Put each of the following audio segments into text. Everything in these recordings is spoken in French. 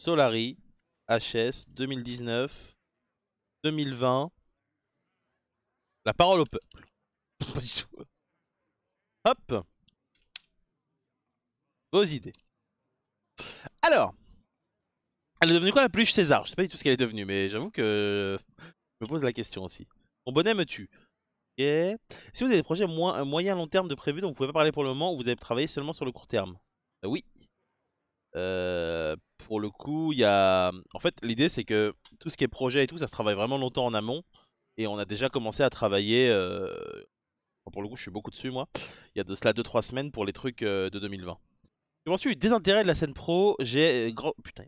Solari, HS 2019, 2020. La parole au peuple. Hop. Vos idées. Alors, elle est devenue quoi la pluche César Je sais pas du tout ce qu'elle est devenue, mais j'avoue que je me pose la question aussi. Mon bonnet me tue. et Si vous avez des projets moins, moyen long terme de prévu dont vous pouvez pas parler pour le moment, ou vous avez travaillé seulement sur le court terme. Bah oui. Euh, pour le coup, il y a. En fait, l'idée c'est que tout ce qui est projet et tout, ça se travaille vraiment longtemps en amont. Et on a déjà commencé à travailler. Euh, pour le coup, je suis beaucoup dessus moi. Il y a de cela 2-3 semaines pour les trucs euh, de 2020. eu ensuite, désintérêt de la scène pro. J'ai. Grand... Putain.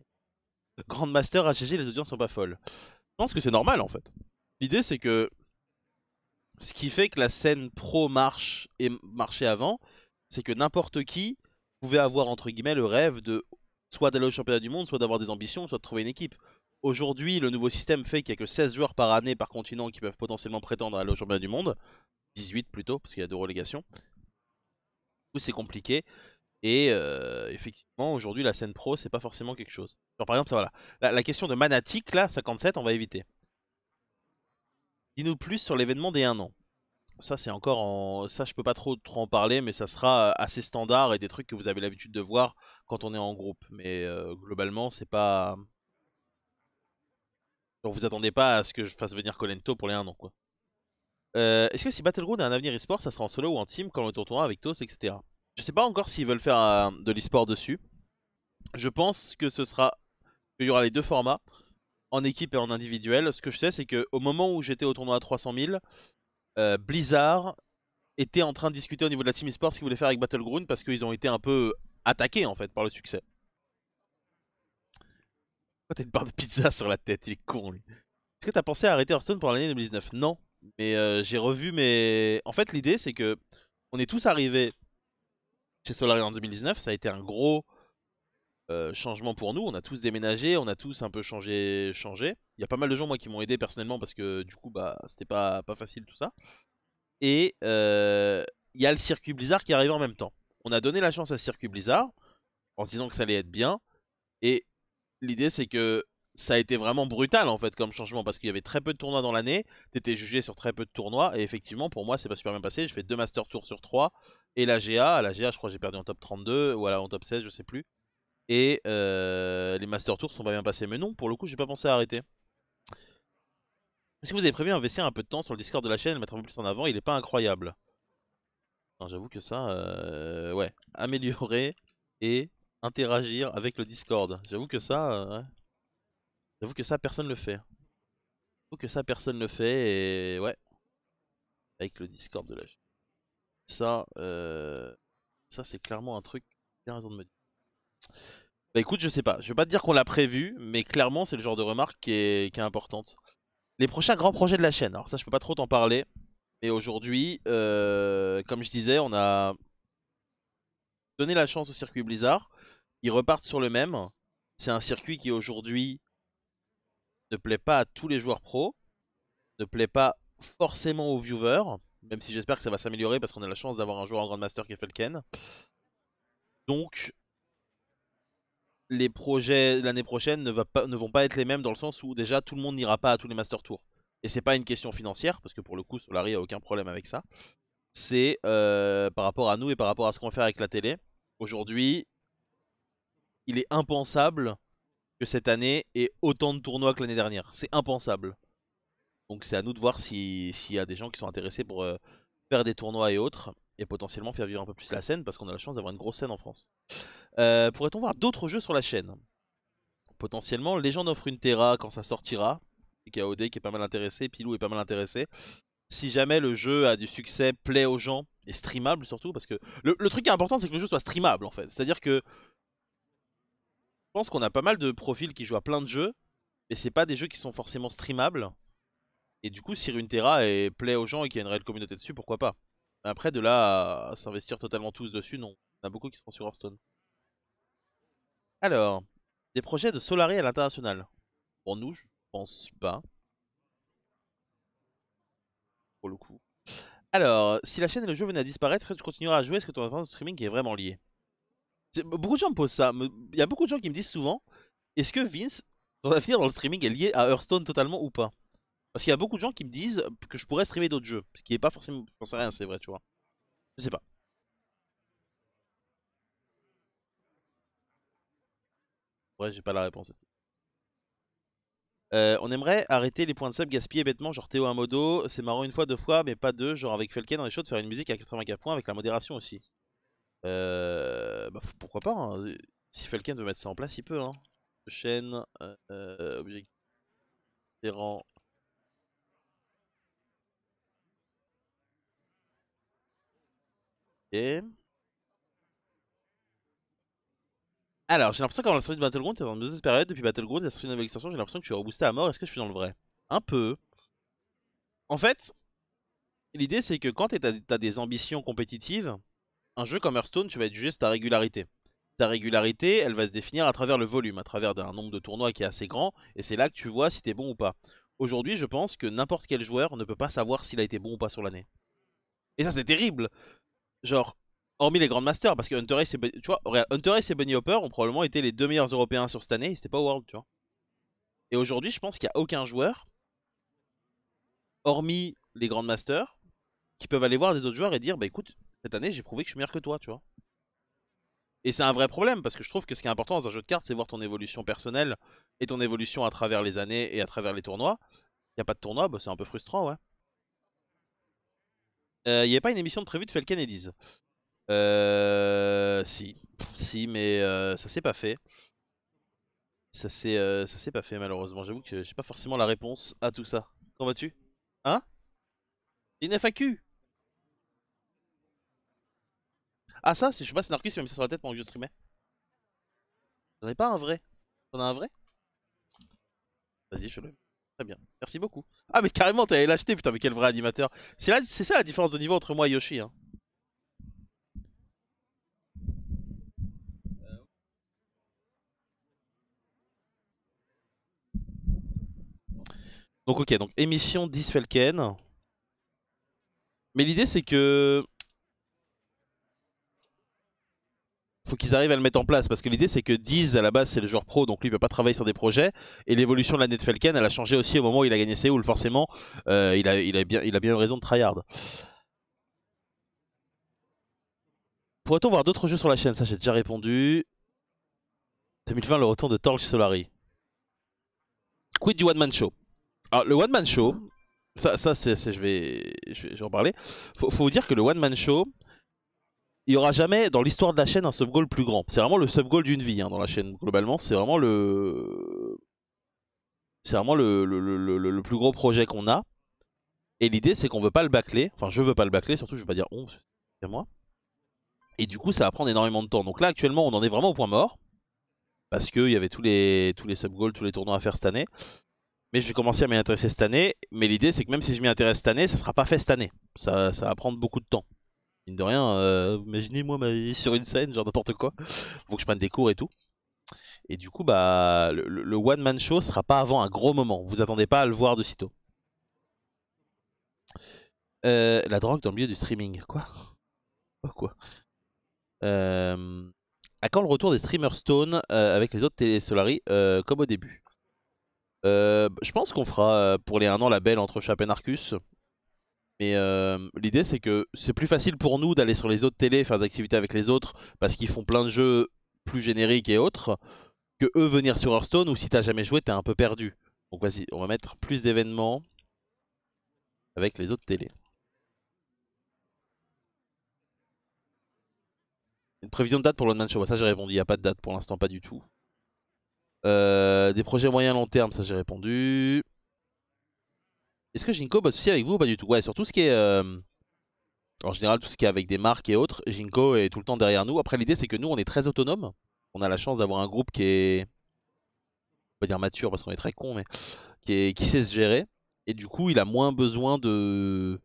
Grandmaster HG, les audiences sont pas folles. Je pense que c'est normal en fait. L'idée c'est que. Ce qui fait que la scène pro marche et marchait avant, c'est que n'importe qui pouvez avoir entre guillemets le rêve de soit d'aller au championnat du monde, soit d'avoir des ambitions, soit de trouver une équipe. Aujourd'hui, le nouveau système fait qu'il n'y a que 16 joueurs par année par continent qui peuvent potentiellement prétendre à aller au championnat du monde. 18 plutôt, parce qu'il y a deux relégations. Du c'est compliqué. Et euh, effectivement, aujourd'hui, la scène pro, c'est pas forcément quelque chose. par exemple, ça, voilà. La, la, question de Manatic, là, 57, on va éviter. Dis-nous plus sur l'événement des 1 an ça c'est encore en... ça je peux pas trop trop en parler mais ça sera euh, assez standard et des trucs que vous avez l'habitude de voir quand on est en groupe mais euh, globalement c'est pas donc vous attendez pas à ce que je fasse venir Colento pour les 1 an quoi. Euh, est-ce que si Battleground a un avenir esport, ça sera en solo ou en team quand le tournoi avec TOS, etc. Je sais pas encore s'ils veulent faire de l'e-sport dessus. Je pense que ce sera Il y aura les deux formats, en équipe et en individuel. Ce que je sais, c'est qu'au moment où j'étais au tournoi à 300 000, euh, Blizzard était en train de discuter au niveau de la team esports ce qu'ils voulaient faire avec Battleground parce qu'ils ont été un peu attaqués en fait par le succès. Pourquoi t'as une barre de pizza sur la tête Il est con lui. Est-ce que t'as pensé à arrêter Hearthstone pour l'année 2019 Non. Mais euh, j'ai revu mes. En fait, l'idée c'est que on est tous arrivés chez Solaris en 2019. Ça a été un gros euh, changement pour nous, on a tous déménagé, on a tous un peu changé, changé. Il y a pas mal de gens moi qui m'ont aidé personnellement parce que du coup bah c'était pas, pas facile tout ça. Et euh, il y a le circuit Blizzard qui arrive en même temps. On a donné la chance à circuit Blizzard en se disant que ça allait être bien. Et l'idée c'est que ça a été vraiment brutal en fait comme changement parce qu'il y avait très peu de tournois dans l'année, t'étais jugé sur très peu de tournois et effectivement pour moi c'est pas super bien passé, je fais deux Master Tours sur 3 et la GA, à la GA je crois j'ai perdu en top 32 ou alors en top 16 je sais plus. Et euh, les Master Tours sont pas bien passés. Mais non, pour le coup, j'ai pas pensé à arrêter. Est-ce que vous avez prévu d'investir un peu de temps sur le Discord de la chaîne et mettre un peu plus en avant Il est pas incroyable. J'avoue que ça, euh, ouais, améliorer et interagir avec le Discord. J'avoue que ça, euh, j'avoue que ça, personne le fait. J'avoue que ça, personne le fait et ouais, avec le Discord de la chaîne. Ça, ça c'est clairement un truc. Bien raison de me dire. Bah écoute, je sais pas. Je vais pas te dire qu'on l'a prévu, mais clairement, c'est le genre de remarque qui est, importante. Les prochains grands projets de la chaîne. Alors ça, je peux pas trop t'en parler. Mais aujourd'hui, euh, comme je disais, on a donné la chance au circuit Blizzard. Ils repartent sur le même. C'est un circuit qui aujourd'hui ne plaît pas à tous les joueurs pro, ne plaît pas forcément aux viewers, même si j'espère que ça va s'améliorer parce qu'on a la chance d'avoir un joueur en Grand Master qui est Felken. Donc, les projets l'année prochaine ne, vont pas être les mêmes dans le sens où déjà tout le monde n'ira pas à tous les Master Tours. Et c'est pas une question financière, parce que pour le coup, Solari a aucun problème avec ça. C'est euh, par rapport à nous et par rapport à ce qu'on va faire avec la télé. Aujourd'hui, il est impensable que cette année ait autant de tournois que l'année dernière. C'est impensable. Donc c'est à nous de voir s'il y a des gens qui sont intéressés pour euh, faire des tournois et autres et potentiellement faire vivre un peu plus la scène parce qu'on a la chance d'avoir une grosse scène en France. Euh, pourrait-on voir d'autres jeux sur la chaîne Potentiellement, Legend offrent une Terra quand ça sortira. Et KOD qui est pas mal intéressé, Pilou est pas mal intéressé. Si jamais le jeu a du succès, plaît aux gens et streamable surtout, parce que le, truc important c'est que le jeu soit streamable en fait. C'est-à-dire que je pense qu'on a pas mal de profils qui jouent à plein de jeux, mais c'est pas des jeux qui sont forcément streamables. Et du coup, si Terra est plaît aux gens et qu'il y a une réelle communauté dessus, pourquoi pas après, de là à s'investir totalement tous dessus, non. Il y a beaucoup qui sont sur Hearthstone. Alors, des projets de Solari à l'international. Pour nous, je pense pas. Pour le coup. Alors, si la chaîne et le jeu venaient à disparaître, tu continueras à jouer Est-ce que ton dans de streaming est vraiment lié Beaucoup de gens me posent ça. Il y a beaucoup de gens qui me disent souvent est-ce que Vince, ton avenir dans le streaming, est lié à Hearthstone totalement ou pas parce qu'il y a beaucoup de gens qui me disent que je pourrais streamer d'autres jeux. Ce qui n'est pas forcément. J'en sais rien, c'est vrai, tu vois. Je sais pas. Ouais, j'ai pas la réponse. Euh, on aimerait arrêter les points de sub gaspillés bêtement, genre Théo modo, C'est marrant une fois, deux fois, mais pas deux. Genre avec Felken dans les choses de faire une musique à 84 points avec la modération aussi. Euh, bah, pourquoi pas hein. Si Felken veut mettre ça en place, il peut. Hein. Chaîne, euh, Alors, j'ai l'impression qu'avant la sortie de Battleground, es dans une deuxième période. Depuis Battleground, la sortie nouvelle extension, j'ai l'impression que tu es reboosté à mort. Est-ce que je suis dans le vrai Un peu. En fait, l'idée c'est que quand tu as des ambitions compétitives, un jeu comme Hearthstone, tu vas être jugé sur ta régularité. Ta régularité, elle va se définir à travers le volume, à travers un nombre de tournois qui est assez grand, et c'est là que tu vois si tu es bon ou pas. Aujourd'hui, je pense que n'importe quel joueur ne peut pas savoir s'il a été bon ou pas sur l'année. Et ça, c'est terrible genre, hormis les grands masters, parce que Hunter Race et, Hopper ont probablement été les deux meilleurs Européens sur cette année, et c'était pas World, tu vois. Et aujourd'hui, je pense qu'il n'y a aucun joueur, hormis les grands masters, qui peuvent aller voir des autres joueurs et dire, bah écoute, cette année, j'ai prouvé que je suis meilleur que toi, tu vois. Et c'est un vrai problème parce que je trouve que ce qui est important dans un jeu de cartes, c'est voir ton évolution personnelle et ton évolution à travers les années et à travers les tournois. Il n'y a pas de tournoi, bah c'est un peu frustrant, ouais. Euh, il pas une émission de prévue de Falcon Eddies Euh... Si. Si, mais euh, ça s'est pas fait. Euh, ça s'est pas fait malheureusement. J'avoue que j'ai pas forcément la réponse à tout ça. Qu'en vas-tu Hein Une FAQ Ah ça, je sais pas si Narcus m'a mis ça sur la tête pendant que je streamais. J'en ai pas un vrai. T'en as un vrai Vas-y, je le... Très bien. Merci beaucoup. Ah, mais carrément, t'avais l'acheter, putain, mais quel vrai animateur. C'est ça la différence de niveau entre moi et Yoshi. Hein. Donc ok, donc émission 10 Mais l'idée c'est que faut qu'ils arrivent à le mettre en place parce que l'idée c'est que Diz à la base c'est le joueur pro donc lui il peut pas travailler sur des projets et l'évolution de la de Felken elle a changé aussi au moment où il a gagné Seoul, forcément euh, il, a, il, a bien, il a bien eu raison de tryhard. Pourrait-on voir d'autres jeux sur la chaîne Ça j'ai déjà répondu. 2020 le retour de Torch Solari. Quid du One Man Show Alors le One Man Show, ça, ça c'est, je, vais, je en parler. Faut, faut vous dire que le One Man Show il y aura jamais dans l'histoire de la chaîne un sub goal plus grand. C'est vraiment le sub goal d'une vie hein, dans la chaîne globalement. C'est vraiment le c'est vraiment le, plus gros projet qu'on a. Et l'idée c'est qu'on veut pas le bâcler. Enfin je veux pas le bâcler. Surtout je vais pas dire on. C'est moi. Et du coup ça va prendre énormément de temps. Donc là actuellement on en est vraiment au point mort parce il y avait tous les tous les sub goals, tous les tournois à faire cette année. Mais je vais commencer à m'y intéresser cette année. Mais l'idée c'est que même si je m'y intéresse cette année, ça sera pas fait cette année. Ça, ça va prendre beaucoup de temps. Mine de rien, euh, imaginez moi ma vie sur une scène, genre n'importe quoi. Faut que je prenne des cours et tout. Et du coup, bah, le, one man show sera pas avant un gros moment. Vous attendez pas à le voir de sitôt. Euh, la drogue dans le milieu du streaming, quoi Pourquoi oh, euh, À quand le retour des streamers Stone avec les autres télé comme au début Je pense qu'on fera pour les 1 an la belle entre Chape et Narcus. Mais euh, l'idée, c'est que c'est plus facile pour nous d'aller sur les autres télés, faire des activités avec les autres, parce qu'ils font plein de jeux plus génériques et autres, que eux venir sur Hearthstone, où si t'as jamais joué, t'es un peu perdu. Donc vas-y, on va mettre plus d'événements avec les autres télés. Une prévision de date pour le Man Show, bah, ça j'ai répondu, il n'y a pas de date pour l'instant, pas du tout. Euh, des projets moyens long terme, ça j'ai répondu. Est-ce que Jinko bosse bah, aussi avec vous ou pas du tout Ouais, sur tout ce qui est... Euh, en général, tout ce qui est avec des marques et autres, Jinko est tout le temps derrière nous. Après, l'idée, c'est que nous, on est très autonome. On a la chance d'avoir un groupe qui est... On va dire mature parce qu'on est très con, mais... Qui, sait se gérer. Et du coup, il a moins besoin de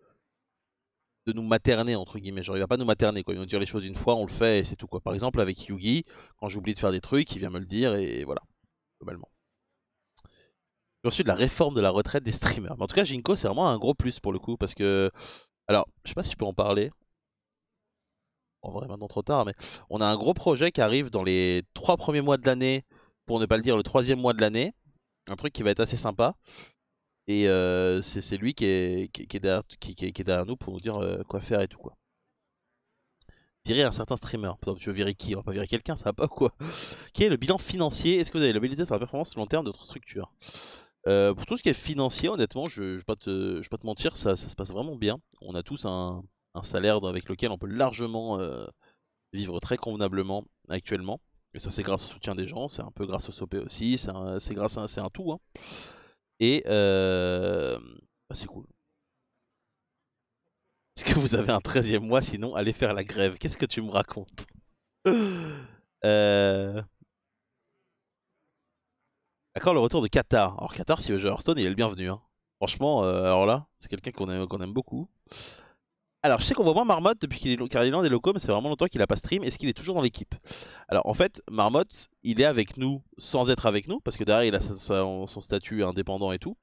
de nous materner entre guillemets. Genre il va pas nous materner quoi, il va nous dire les choses une fois, on le fait et c'est tout quoi. Par exemple avec Yugi, quand j'oublie de faire des trucs, il vient me le dire et voilà, globalement ensuite de la réforme de la retraite des streamers. Mais en tout cas, Jinko, c'est vraiment un gros plus pour le coup, parce que... Alors, je sais pas si je peux en parler. En vrai, maintenant trop tard, mais on a un gros projet qui arrive dans les trois premiers mois de l'année, pour ne pas le dire, le troisième mois de l'année. Un truc qui va être assez sympa. Et euh, c'est lui qui est, qui, est derrière, nous pour nous dire euh, quoi faire et tout, quoi virer un certain streamer. Tu veux virer qui On va pas virer quelqu'un, ça va pas quoi Quel est le bilan financier Est-ce que vous avez labellisé sur la performance long terme de votre structure euh, pour tout ce qui est financier, honnêtement, je ne vais, pas te, mentir, ça, se passe vraiment bien. On a tous un, salaire avec lequel on peut largement euh, vivre très convenablement actuellement. Et ça, c'est grâce au soutien des gens, c'est un peu grâce au SOP aussi, c'est grâce à c'est un tout. Hein. Et euh, bah, c'est cool. Est-ce que vous avez un 13e mois Sinon, allez faire la grève. Qu'est-ce que tu me racontes euh le retour de Qatar. Alors Qatar, si veut jouer Hearthstone, il est le bienvenu. Hein. Franchement, euh, alors là, c'est quelqu'un qu'on aime, qu'on aime, beaucoup. Alors, je sais qu'on voit moins Marmotte depuis qu'il est, car il est des locaux, mais c'est vraiment longtemps qu'il a pas stream. Est-ce qu'il est toujours dans l'équipe Alors, en fait, Marmotte, il est avec nous sans être avec nous, parce que derrière, il a son, statut indépendant et tout.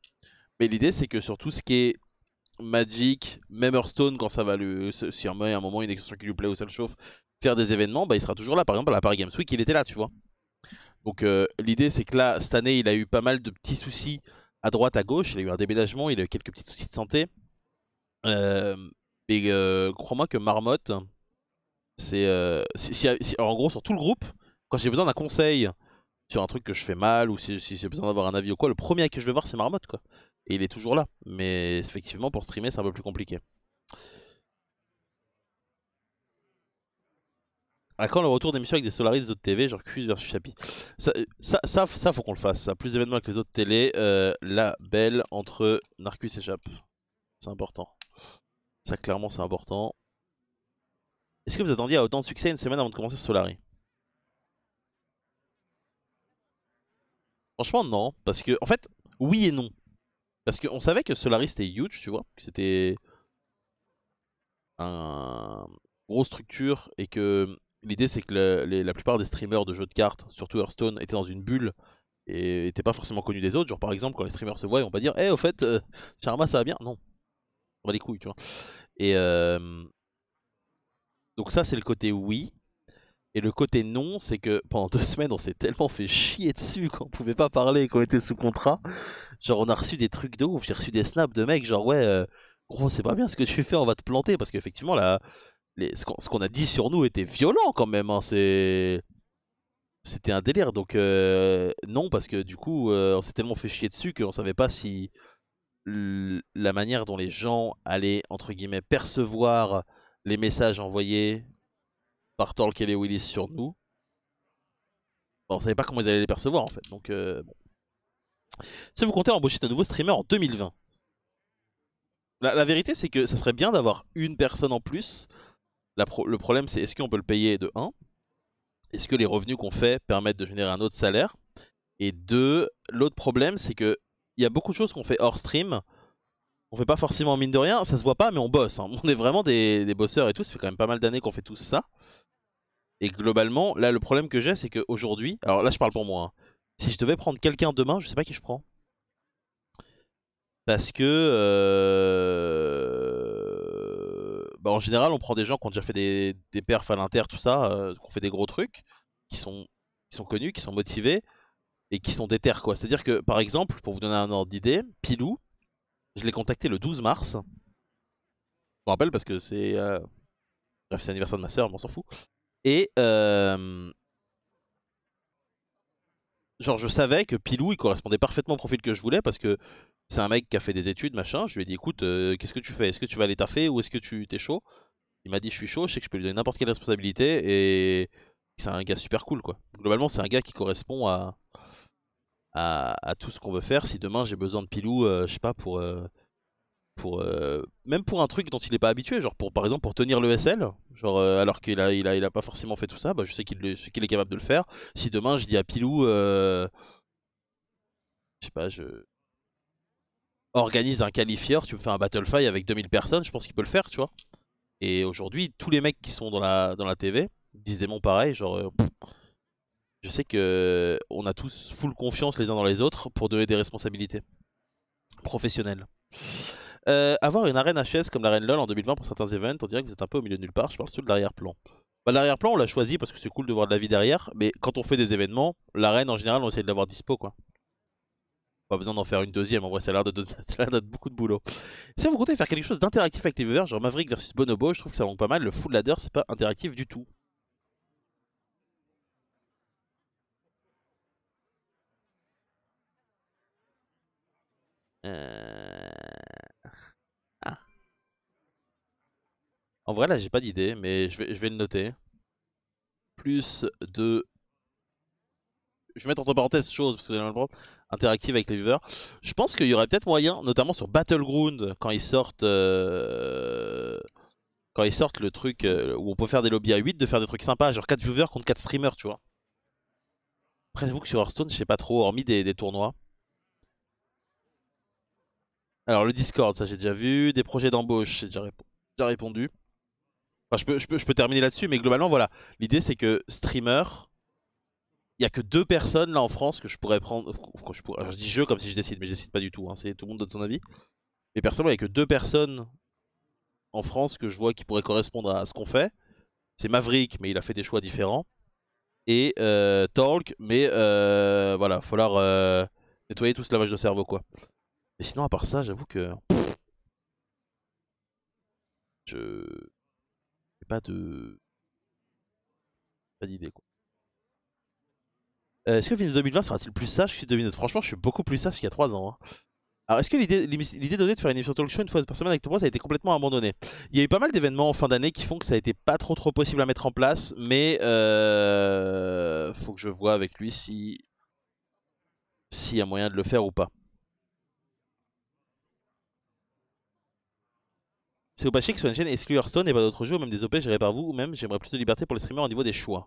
Mais l'idée, c'est que sur tout ce qui est Magic, même Hearthstone, quand ça va lui. Si un moment, il une extension qui lui plaît ou ça le chauffe, faire des événements, bah, il sera toujours là. Par exemple, à la Paris Games Week, il était là, tu vois. Donc euh, l'idée c'est que là, cette année, il a eu pas mal de petits soucis à droite, à gauche. Il a eu un déménagement, il a eu quelques petits soucis de santé. Euh, et euh, crois-moi que Marmotte, c'est... en gros, sur tout le groupe, quand j'ai besoin d'un conseil sur un truc que je fais mal ou si, si j'ai besoin d'avoir un avis ou quoi, le premier que je vais voir c'est Marmotte. Quoi. Et il est toujours là. Mais effectivement, pour streamer, c'est un peu plus compliqué. À quand le retour d'émissions avec des Solaris des autres TV, genre Cuse versus Chapi euh, ça, ça, ça, faut qu'on le fasse. Ça. Plus d'événements avec les autres télé. Euh, la belle entre Narcus et Chap. C'est important. Ça, clairement, c'est important. Est-ce que vous attendiez à autant de succès une semaine avant de commencer Solari Franchement, non. Parce que, en fait, oui et non. Parce qu'on savait que Solaris c'était huge, tu vois. Que c'était un grosse structure et que l'idée c'est que la plupart des streamers de jeux de cartes, surtout Hearthstone, étaient dans une bulle et n'étaient pas forcément connus des autres. Genre par exemple, quand les streamers se voient, ils vont pas dire Eh, au fait, Charma euh, ça va bien Non. On va les couilles, tu vois. Et euh, donc, ça c'est le côté oui. Et le côté non, c'est que pendant deux semaines, on s'est tellement fait chier dessus qu'on pouvait pas parler, qu'on était sous contrat. Genre, on a reçu des trucs de ouf. J'ai reçu des snaps de mecs, genre, ouais, euh, gros, c'est pas bien ce que tu fais, on va te planter. Parce qu'effectivement, la, ce qu'on a dit sur nous était violent quand même. Hein, c'était un délire. Donc euh, non, parce que du coup, euh, on s'est tellement fait chier dessus qu'on savait pas si la manière dont les gens allaient, entre guillemets, percevoir les messages envoyés par Tolkien et Willis sur nous. on on savait pas comment ils allaient les percevoir en fait. Donc euh, bon. Si vous comptez embaucher de nouveau streamer en 2020, la, la vérité c'est que ça serait bien d'avoir une personne en plus le problème, c'est est-ce qu'on peut le payer de 1 Est-ce que les revenus qu'on fait permettent de générer un autre salaire Et 2, l'autre problème, c'est que il y a beaucoup de choses qu'on fait hors stream. On fait pas forcément mine de rien, ça se voit pas, mais on bosse. Hein. On est vraiment des, des, bosseurs et tout. Ça fait quand même pas mal d'années qu'on fait tout ça. Et globalement, là, le problème que j'ai, c'est qu'aujourd'hui, alors là, je parle pour moi. Hein. Si je devais prendre quelqu'un demain, je sais pas qui je prends. Parce que. Euh bah, en général, on prend des gens qui ont déjà fait des, des perfs à l'Inter, tout ça, euh, qui ont fait des gros trucs, qui sont, qui sont connus, qui sont motivés et qui sont déter, quoi. C'est-à-dire que, par exemple, pour vous donner un ordre d'idée, Pilou, je l'ai contacté le 12 mars. Je me rappelle parce que c'est. Euh, c'est l'anniversaire de ma soeur, mais on s'en fout. Et. Euh genre je savais que Pilou il correspondait parfaitement au profil que je voulais parce que c'est un mec qui a fait des études machin je lui ai dit écoute euh, qu'est-ce que tu fais est-ce que tu vas aller taffer ou est-ce que tu t'es chaud il m'a dit je suis chaud je sais que je peux lui donner n'importe quelle responsabilité et c'est un gars super cool quoi globalement c'est un gars qui correspond à à, tout ce qu'on veut faire si demain j'ai besoin de Pilou euh, je sais pas pour euh, pour euh, même pour un truc dont il n'est pas habitué, genre pour par exemple pour tenir le SL, genre euh, alors qu'il a il a pas forcément fait tout ça, bah, je sais qu'il est capable de le faire. Si demain je dis à Pilou, euh, je sais pas, je organise un qualifier, tu me fais un battle fight avec 2000 personnes, je pense qu'il peut le faire, tu vois. Et aujourd'hui, tous les mecs qui sont dans la dans la TV disent des mots pareils, genre je sais que on a tous full confiance les uns dans les autres pour donner des responsabilités professionnelles. Euh, avoir une arène HS comme l'arène LoL en 2020 pour certains events, on dirait que vous êtes un peu au milieu de nulle part, je parle surtout de l'arrière-plan. Bah, l'arrière-plan, on l'a choisi parce que c'est cool de voir de la vie derrière, mais quand on fait des événements, l'arène en général, on essaie de l'avoir dispo quoi. Pas besoin d'en faire une deuxième, en vrai, ça a l'air de, beaucoup de boulot. Si vous comptez faire quelque chose d'interactif avec les viewers, genre Maverick versus Bonobo, je trouve que ça manque pas mal, le full ladder, c'est pas interactif du tout. Euh... En vrai, là, j'ai pas d'idée, mais je vais, le noter. Plus de... Je vais mettre entre parenthèses chose parce que j'ai le interactive avec les viewers. Je pense qu'il y aurait peut-être moyen, notamment sur Battleground, quand ils sortent... Euh, quand ils sortent le truc euh, où on peut faire des lobbies à 8, de faire des trucs sympas, genre 4 viewers contre 4 streamers, tu vois. Après, vous que sur Hearthstone, je sais pas trop, hormis des, tournois. Alors, le Discord, ça j'ai déjà vu. Des projets d'embauche, j'ai déjà répondu je peux, terminer là-dessus, mais globalement, voilà. L'idée, c'est que streamer, il n'y a que deux personnes là en France que je pourrais prendre. je, je, dis jeu comme si je décide, mais je décide pas du tout. Hein. c'est tout le monde donne son avis. Mais personnellement, il n'y a que deux personnes en France que je vois qui pourraient correspondre à ce qu'on fait. C'est Maverick, mais il a fait des choix différents. Et euh, Talk, mais euh, voilà, falloir euh, nettoyer tout ce lavage de cerveau quoi. Mais sinon, à part ça, j'avoue que. Je pas de. Pas d'idée quoi. Euh, est-ce que Vince 2020 sera-t-il plus sage que 2020 Franchement, je suis beaucoup plus sage qu'il y a 3 ans. Hein. Alors, est-ce que l'idée, donnée de faire une émission talk show une fois par semaine avec Tom ça a été complètement abandonnée Il y a eu pas mal d'événements en fin d'année qui font que ça a été pas trop trop possible à mettre en place, mais euh, faut que je vois avec lui si s'il y a moyen de le faire ou pas. C'est que sur une chaîne exclue Hearthstone et pas d'autres jeux, même des OP gérés par vous, ou même j'aimerais plus de liberté pour les streamers au niveau des choix.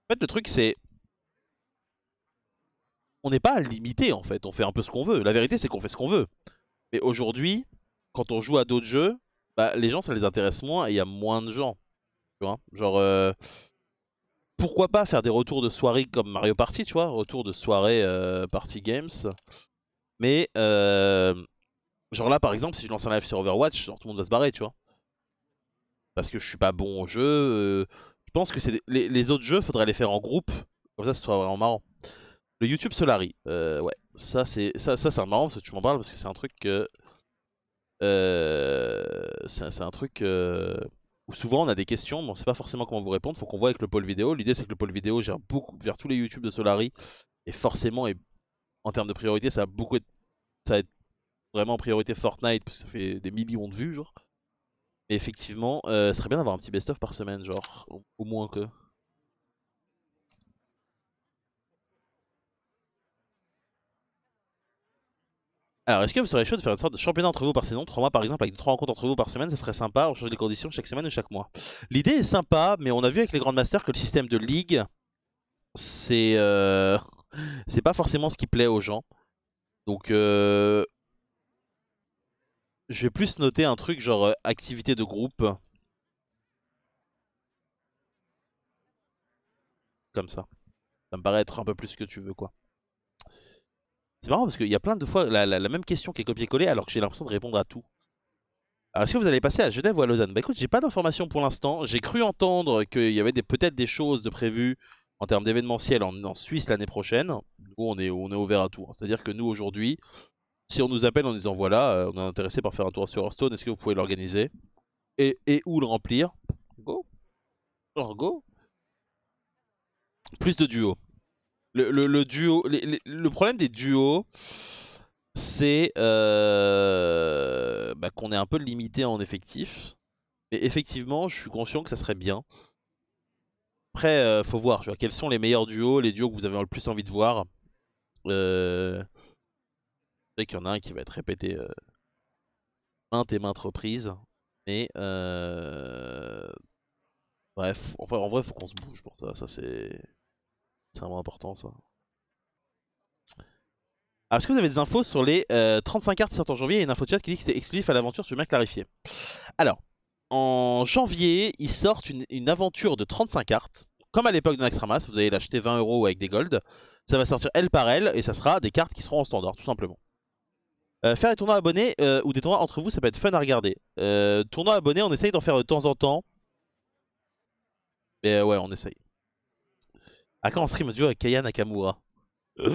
En fait, le truc, c'est. On n'est pas limité en fait, on fait un peu ce qu'on veut. La vérité, c'est qu'on fait ce qu'on veut. Mais aujourd'hui, quand on joue à d'autres jeux, bah, les gens, ça les intéresse moins et il y a moins de gens. Tu vois Genre. Euh, pourquoi pas faire des retours de soirée comme Mario Party, tu vois, retour de soirée euh, Party Games. Mais euh, Genre là, par exemple, si je lance un live sur Overwatch, genre, tout le monde va se barrer, tu vois. Parce que je suis pas bon au jeu. Euh, je pense que c'est les, autres jeux, faudrait les faire en groupe. Comme ça, ce sera vraiment marrant. Le YouTube Solari. Euh, ouais, ça c'est ça, ça marrant parce que tu m'en parles parce que c'est un truc que... Euh, c'est un truc où souvent on a des questions, mais on sait pas forcément comment vous répondre. Faut qu'on voit avec le pôle vidéo. L'idée c'est que le pôle vidéo gère beaucoup vers tous les YouTube de Solari et forcément et en termes de priorité, ça a beaucoup ça va être vraiment en priorité Fortnite, parce que ça fait des millions de vues, genre. Mais effectivement, ce euh, serait bien d'avoir un petit best-of par semaine, genre, au, moins que. Alors, est-ce que vous seriez chaud de faire une sorte de championnat entre vous par saison 3 mois par exemple, avec trois rencontres entre vous par semaine, ça serait sympa, on change les conditions chaque semaine ou chaque mois L'idée est sympa, mais on a vu avec les Grandes Masters que le système de ligue, c'est euh, c'est pas forcément ce qui plaît aux gens. Donc, euh... Je vais plus noter un truc genre euh, activité de groupe. Comme ça. Ça me paraît être un peu plus que tu veux, quoi. C'est marrant parce qu'il y a plein de fois la, même question qui est copiée-collée alors que j'ai l'impression de répondre à tout. Alors, est-ce que vous allez passer à Genève ou à Lausanne Bah écoute, j'ai pas d'informations pour l'instant. J'ai cru entendre qu'il y avait peut-être des choses de prévues en termes d'événementiel en, Suisse l'année prochaine. Nous, on est, on est ouvert à tout. Hein. C'est-à-dire que nous, aujourd'hui, si on nous appelle en disant voilà, euh, on est intéressé par faire un tour sur Hearthstone, est-ce que vous pouvez l'organiser et, où le remplir Go. Alors go. Plus de duos. Le, duo, le problème des duos, c'est euh, bah, qu'on est un peu limité en effectif. Mais effectivement, je suis conscient que ça serait bien. Après, euh, faut voir, quels sont les meilleurs duos, les duos que vous avez le plus envie de voir sais qu'il y en a un qui va être répété euh, maintes et maintes reprises. Mais euh... bref, enfin en vrai faut qu'on se bouge pour ça, ça c'est c'est vraiment important ça. Est-ce que vous avez des infos sur les 35 euh, cartes sortant en janvier Il y a une info de chat qui dit que c'est exclusif à l'aventure, je veux bien clarifier. Alors, en janvier, ils sortent une, aventure de 35 cartes, comme à l'époque de Naxxramas, vous allez l'acheter 20 euros avec des golds. Ça va sortir elle par elle et ça sera des cartes qui seront en standard, tout simplement. Euh, faire des tournois abonnés euh, ou des tournois entre vous, ça peut être fun à regarder. Euh, tournois abonnés, on essaye d'en faire de temps en temps. Mais euh, ouais, on essaye. À quand on stream du avec Kaya Nakamura J'ai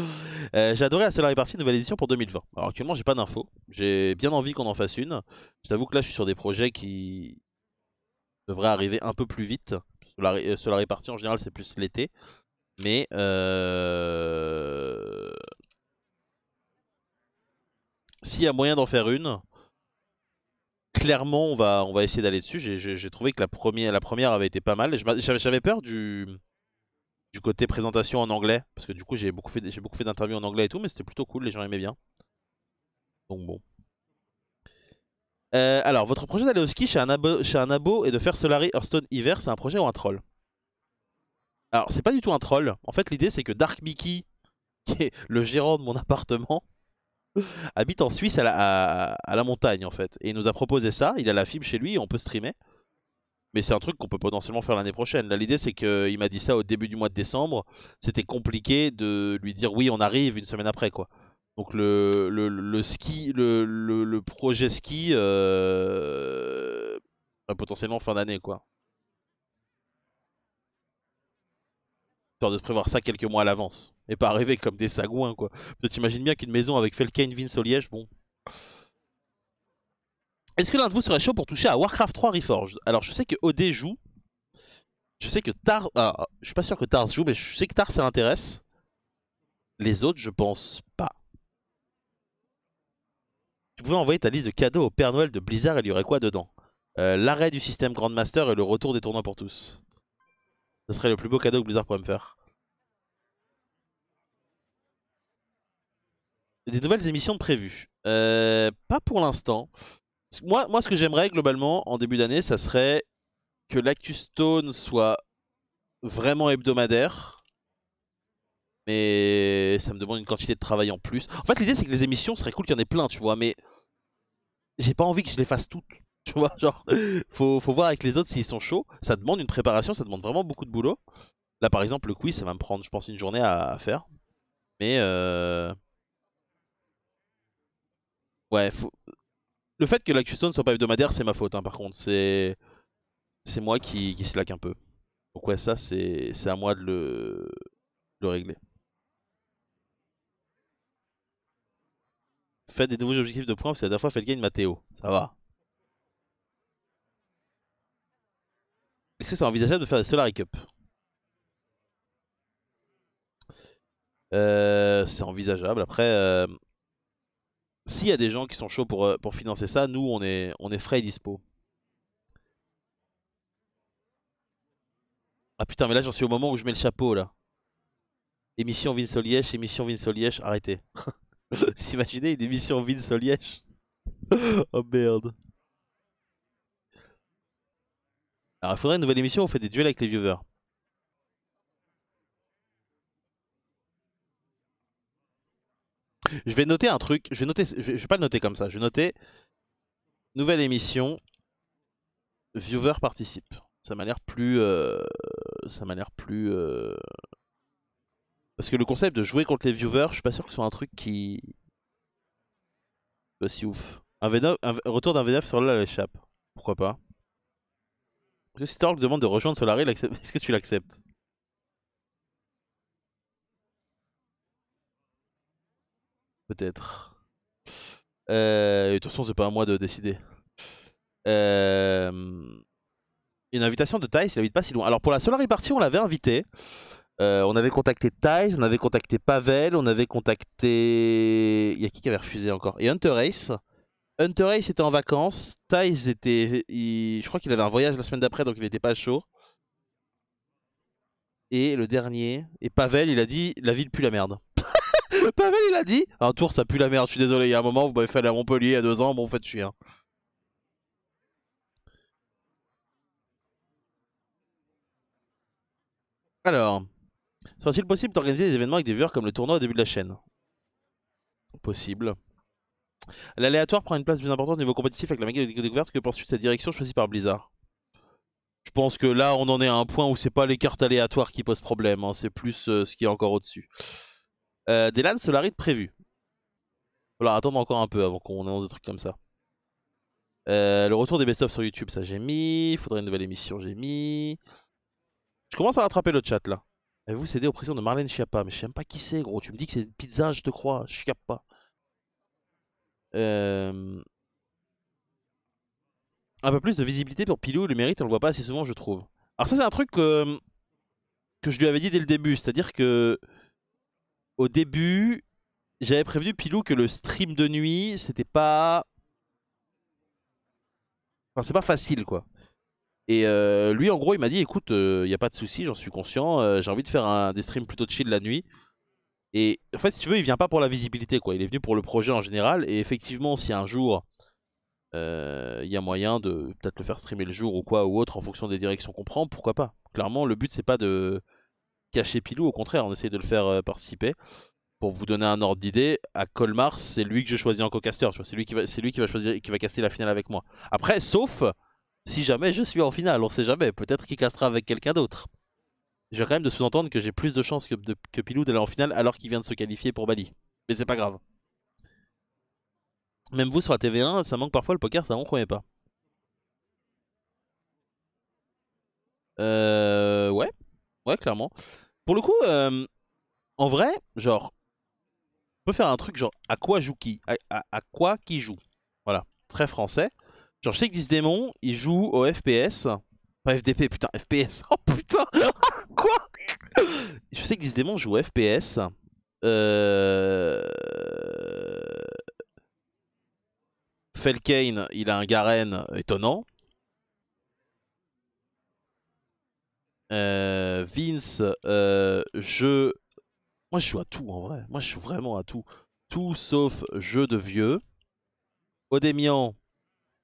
la Solar Party, nouvelle édition pour 2020. Alors actuellement, j'ai pas d'infos. J'ai bien envie qu'on en fasse une. Je t'avoue que là, je suis sur des projets qui devraient arriver un peu plus vite. Solar, Solar Party, en général, c'est plus l'été. Mais... Euh... s'il y a moyen d'en faire une, clairement, on va, on va essayer d'aller dessus. J'ai trouvé que la première, la première avait été pas mal. J'avais peur du, du côté présentation en anglais, parce que du coup, j'ai beaucoup fait, fait d'interviews en anglais et tout, mais c'était plutôt cool, les gens aimaient bien. Donc bon. Euh, alors, votre projet d'aller au ski chez un, abo, chez un et de faire Solary Hearthstone hiver, c'est un projet ou un troll Alors, c'est pas du tout un troll. En fait, l'idée, c'est que Dark Mickey, qui est le gérant de mon appartement, habite en Suisse à la, montagne en fait. Et il nous a proposé ça, il a la fibre chez lui, on peut streamer. Mais c'est un truc qu'on peut potentiellement faire l'année prochaine. Là, l'idée, c'est qu'il m'a dit ça au début du mois de décembre. C'était compliqué de lui dire oui, on arrive une semaine après, quoi. Donc le, le, ski, le, projet ski, euh, bah, potentiellement fin d'année, quoi. histoire de prévoir ça quelques mois à l'avance. Et pas arriver comme des sagouins, quoi. Tu t'imagines bien qu'une maison avec Felkane, Vince au Liège, bon... Est-ce que l'un de vous serait chaud pour toucher à Warcraft 3 Reforged Alors, je sais que Odé joue. Je sais que Tar... Ah, je suis pas sûr que Tars joue, mais je sais que Tars, ça l'intéresse. Les autres, je pense pas. Tu pouvais envoyer ta liste de cadeaux au Père Noël de Blizzard et il y aurait quoi dedans euh, L'arrêt du système Grandmaster et le retour des tournois pour tous. Ce serait le plus beau cadeau que Blizzard pourrait me faire. Des nouvelles émissions prévues. Euh, pas pour l'instant. Moi, moi, ce que j'aimerais globalement en début d'année, ça serait que l'actu soit vraiment hebdomadaire. Mais ça me demande une quantité de travail en plus. En fait, l'idée, c'est que les émissions seraient cool qu'il y en ait plein, tu vois. Mais j'ai pas envie que je les fasse toutes tu vois, genre, faut, voir avec les autres s'ils sont chauds. Ça demande une préparation, ça demande vraiment beaucoup de boulot. Là, par exemple, le quiz, ça va me prendre, je pense, une journée à, faire. Mais. Euh... Ouais, le fait que la question ne soit pas hebdomadaire, c'est ma faute, hein, par contre. C'est c'est moi qui, qui slack un peu. Donc, ouais, ça, c'est à moi de le, le régler. Faites des nouveaux objectifs de points, parce que la dernière fois, Felgain Mathéo. Ça va. Est-ce que c'est envisageable de faire des Solar Cup euh, C'est envisageable. Après, euh, s'il y a des gens qui sont chauds pour, euh, pour financer ça, nous, on est, on est frais et dispo. Ah putain, mais là, j'en suis au moment où je mets le chapeau, là. Émission Vince émission Vince arrêtez. Vous imaginez une émission Vince Oh merde. Alors il faudrait une nouvelle émission où on fait des duels avec les viewers. Je vais noter un truc, je vais noter, je vais, pas le noter comme ça, je vais noter nouvelle émission, viewer participe. Ça m'a l'air plus, euh, ça m'a l'air plus, euh, parce que le concept de jouer contre les viewers, je suis pas sûr que ce soit un truc qui, pas si ouf. Un, retour d'un V9 sur l'échappe, pourquoi pas. Si lui demande de rejoindre Solari, est-ce que tu l'acceptes Peut-être. Euh, de toute façon, c'est pas à moi de décider. Euh, une invitation de Thais, il habite pas si loin. Alors pour la Solari partie, on l'avait invité. Euh, on avait contacté Thais, on avait contacté Pavel, on avait contacté. Il y a qui qui avait refusé encore Et Hunter Ace. Hunter était en vacances. Thais était. je crois qu'il avait un voyage la semaine d'après, donc il n'était pas chaud. Et le dernier. Et Pavel, il a dit La ville pue la merde. Pavel, il a dit Un tour, ça pue la merde. Je suis désolé, il y a un moment, vous m'avez fait aller à Montpellier à deux ans. Bon, faites chier. Hein. Alors, serait-il possible d'organiser des événements avec des viewers comme le tournoi au début de la chaîne Possible. L'aléatoire prend une place plus importante au niveau compétitif avec la magie de découverte que poursuit cette direction choisie par Blizzard. Je pense que là, on en est à un point où c'est pas les cartes aléatoires qui posent problème, hein, c'est plus euh, ce qui est encore au-dessus. Euh, des LAN Solarit prévues. Alors attendre encore un peu avant qu'on annonce des trucs comme ça. Euh, le retour des best-of sur YouTube, ça j'ai mis. Il faudrait une nouvelle émission, j'ai mis. Je commence à rattraper le chat là. Avez-vous cédé aux pressions de Marlène Schiappa Mais je sais même pas qui c'est, gros. Tu me dis que c'est une pizza, je te crois. Schiappa. Euh, un peu plus de visibilité pour Pilou, le mérite, on le voit pas assez souvent, je trouve. Alors ça, c'est un truc euh, que... je lui avais dit dès le début, c'est-à-dire que au début, j'avais prévenu Pilou que le stream de nuit, c'était pas... Enfin, c'est pas facile, quoi. Et euh, lui, en gros, il m'a dit, écoute, il a pas de souci, j'en suis conscient, j'ai envie de faire un, des streams plutôt chill la nuit. Et en fait, si tu veux, il vient pas pour la visibilité, quoi. Il est venu pour le projet en général. Et effectivement, si un jour euh, il y a moyen de peut-être le faire streamer le jour ou quoi ou autre en fonction des directions qu'on prend, pourquoi pas. Clairement, le but c'est pas de cacher Pilou, au contraire, on essaye de le faire euh, participer. Pour vous donner un ordre d'idée, à Colmar, c'est lui que je choisis en co-caster, c'est lui qui va, c'est choisir, qui va casser la finale avec moi. Après, sauf si jamais je suis en finale, on sait jamais, peut-être qu'il castera avec quelqu'un d'autre j'ai quand même de sous-entendre que j'ai plus de chances que, Pilou d'aller en finale alors qu'il vient de se qualifier pour Bali. Mais c'est pas grave. Même vous sur la TV1, ça manque parfois le poker, ça on connaît pas. Euh, ouais, ouais, clairement. Pour le coup, euh, en vrai, genre, on peut faire un truc genre à quoi joue qui à, quoi qui joue Voilà, très français. Genre, je sais que 10 démons, il joue au FPS. Pas FDP, putain, FPS. Oh putain Quoi Je sais que des joue FPS. Euh... Felkane, il a un Garen étonnant. Euh, Vince, euh, je... Moi, je joue à tout, en vrai. Moi, je joue vraiment à tout. Tout sauf jeu de vieux. Odemian,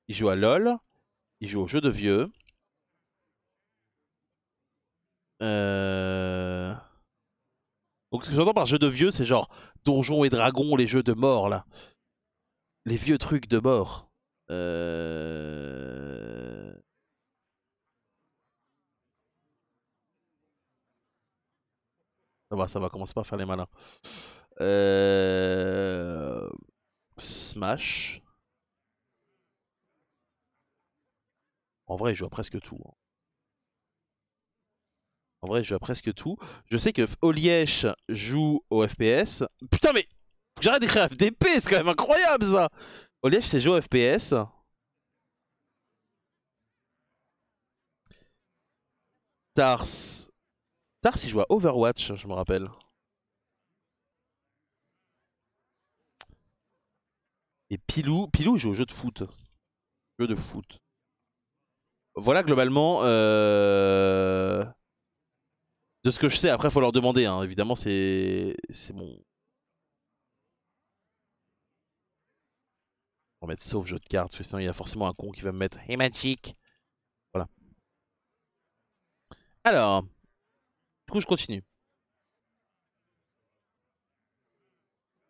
il joue à LoL. Il joue au jeu de vieux. Euh... Donc ce que j'entends par jeu de vieux, c'est genre Donjons et Dragons, les jeux de mort, là. Les vieux trucs de mort. Euh... Ça ah va, bah, ça va, commence pas à faire les malins. Euh... Smash. En vrai, il joue à presque tout. Hein. En vrai, je joue à presque tout. Je sais que Oliesh joue au FPS. Putain, mais j'arrête d'écrire FDP, c'est quand même incroyable ça Olièche, c'est joué au FPS. Tars. Tars, il joue à Overwatch, je me rappelle. Et Pilou, Pilou joue au jeu de foot. Jeu de foot. Voilà globalement. Euh... De ce que je sais, après, faut leur demander. Hein. Évidemment, c'est. C'est mon... On va mettre sauf jeu de cartes, parce que sinon il y a forcément un con qui va me mettre Hey Magic Voilà. Alors. Du coup, je continue.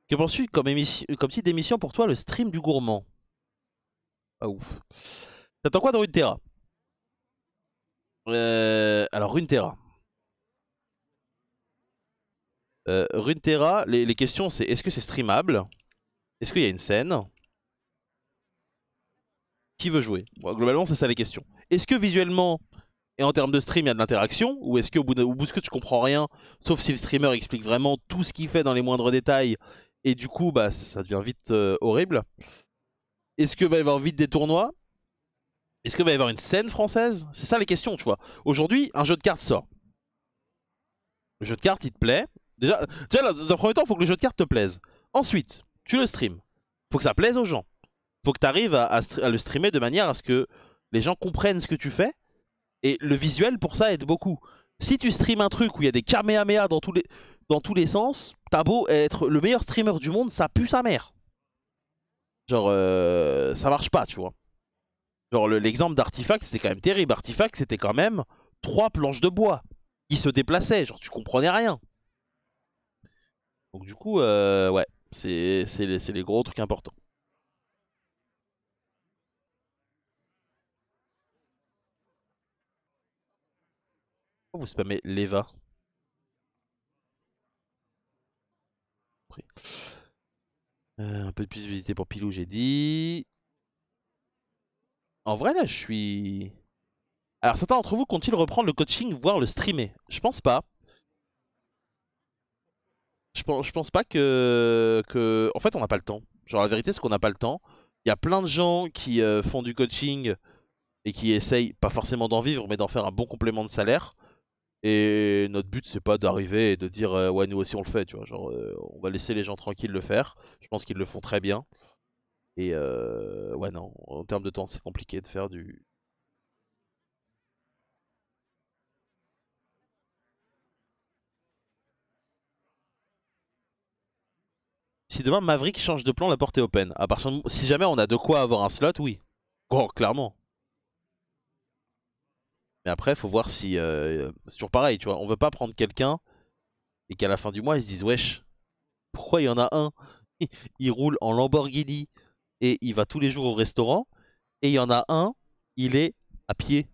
Que penses-tu comme, émission, comme d'émission pour toi, le stream du gourmand Ah ouf. T'attends quoi dans une euh, Alors, une Terra. Euh, Runeterra, les, questions c'est est-ce que c'est streamable Est-ce qu'il y a une scène Qui veut jouer Globalement c'est ça les questions. Est-ce que visuellement et en termes de stream il y a de l'interaction Ou est-ce que bout, de, bout ce que tu comprends rien, sauf si le streamer explique vraiment tout ce qu'il fait dans les moindres détails et du coup bah ça devient vite euh, horrible Est-ce que va y avoir vite des tournois est-ce qu'il va y avoir une scène française C'est ça les questions, tu vois. Aujourd'hui, un jeu de cartes sort. Le jeu de cartes, il te plaît. Déjà, dans un premier temps, il faut que le jeu de cartes te plaise. Ensuite, tu le streams. faut que ça plaise aux gens. faut que tu arrives à, le streamer de manière à ce que les gens comprennent ce que tu fais. Et le visuel, pour ça, aide beaucoup. Si tu streams un truc où il y a des kamehameha dans tous les, dans tous les sens, t'as beau être le meilleur streamer du monde, ça pue sa mère. Genre, euh, ça marche pas, tu vois. Genre, l'exemple d'Artifact, c'était quand même terrible. Artifact, c'était quand même trois planches de bois. Qui se déplaçaient genre, tu comprenais rien. Donc du coup, euh, ouais, c'est les, gros trucs importants. Pourquoi vous spammez Leva euh, un peu de plus visité pour Pilou, j'ai dit. En vrai, là, je suis... Alors, certains d'entre vous comptent-ils reprendre le coaching, voire le streamer Je pense pas je pense, pense pas que, En fait, on n'a pas le temps. Genre, la vérité, c'est qu'on n'a pas le temps. Il y a plein de gens qui euh, font du coaching et qui essayent, pas forcément d'en vivre, mais d'en faire un bon complément de salaire. Et notre but, c'est pas d'arriver et de dire euh, ouais, nous aussi on le fait, tu vois. Genre, euh, on va laisser les gens tranquilles le faire. Je pense qu'ils le font très bien. Et ouais, non, en termes de temps, c'est compliqué de faire du, si demain Maverick change de plan, la porte est open. À Si jamais on a de quoi avoir un slot, oui. Oh, clairement. Mais après, faut voir si... Euh, c'est toujours pareil, tu vois. On veut pas prendre quelqu'un et qu'à la fin du mois, ils se disent « Wesh, pourquoi il y en a un Il roule en Lamborghini et il va tous les jours au restaurant. Et il y en a un, il est à pied.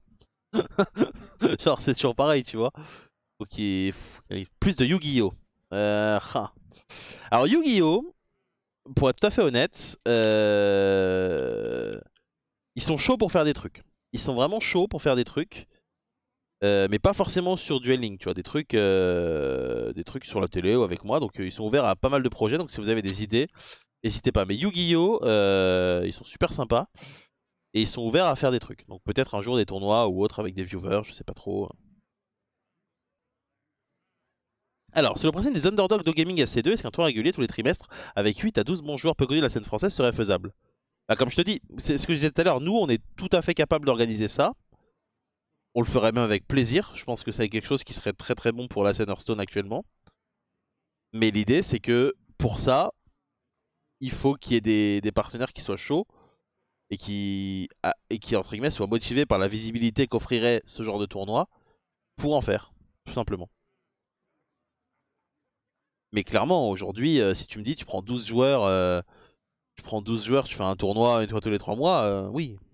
» Genre, c'est toujours pareil, tu vois. Ok, plus de Yu-Gi-Oh euh, Alors Yu-Gi-Oh, pour être tout à fait honnête, euh, ils sont chauds pour faire des trucs. Ils sont vraiment chauds pour faire des trucs. Euh, mais pas forcément sur Dueling, tu vois, des trucs, des trucs sur la télé ou avec moi. Donc ils sont ouverts à pas mal de projets. Donc si vous avez des idées, n'hésitez pas. Mais Yu-Gi-Oh, ils sont super sympas. Et ils sont ouverts à faire des trucs. Donc peut-être un jour des tournois ou autre avec des viewers, je sais pas trop. Alors, sur le principe des underdogs de gaming AC2, est-ce qu'un tour régulier tous les trimestres avec 8 à 12 bons joueurs peu connus de la scène française serait faisable bah, Comme je te dis, c'est ce que je disais tout à l'heure, nous on est tout à fait capable d'organiser ça. On le ferait même avec plaisir. Je pense que c'est quelque chose qui serait très très bon pour la scène Hearthstone actuellement. Mais l'idée c'est que pour ça, il faut qu'il y ait des, partenaires qui soient chauds et qui, ah, et qui entre guillemets, soient motivés par la visibilité qu'offrirait ce genre de tournoi pour en faire, tout simplement. Mais clairement, aujourd'hui, euh, si tu me dis, tu prends 12 joueurs, euh, tu prends 12 joueurs, tu fais un tournoi une fois tous les 3 mois, euh, oui. oui.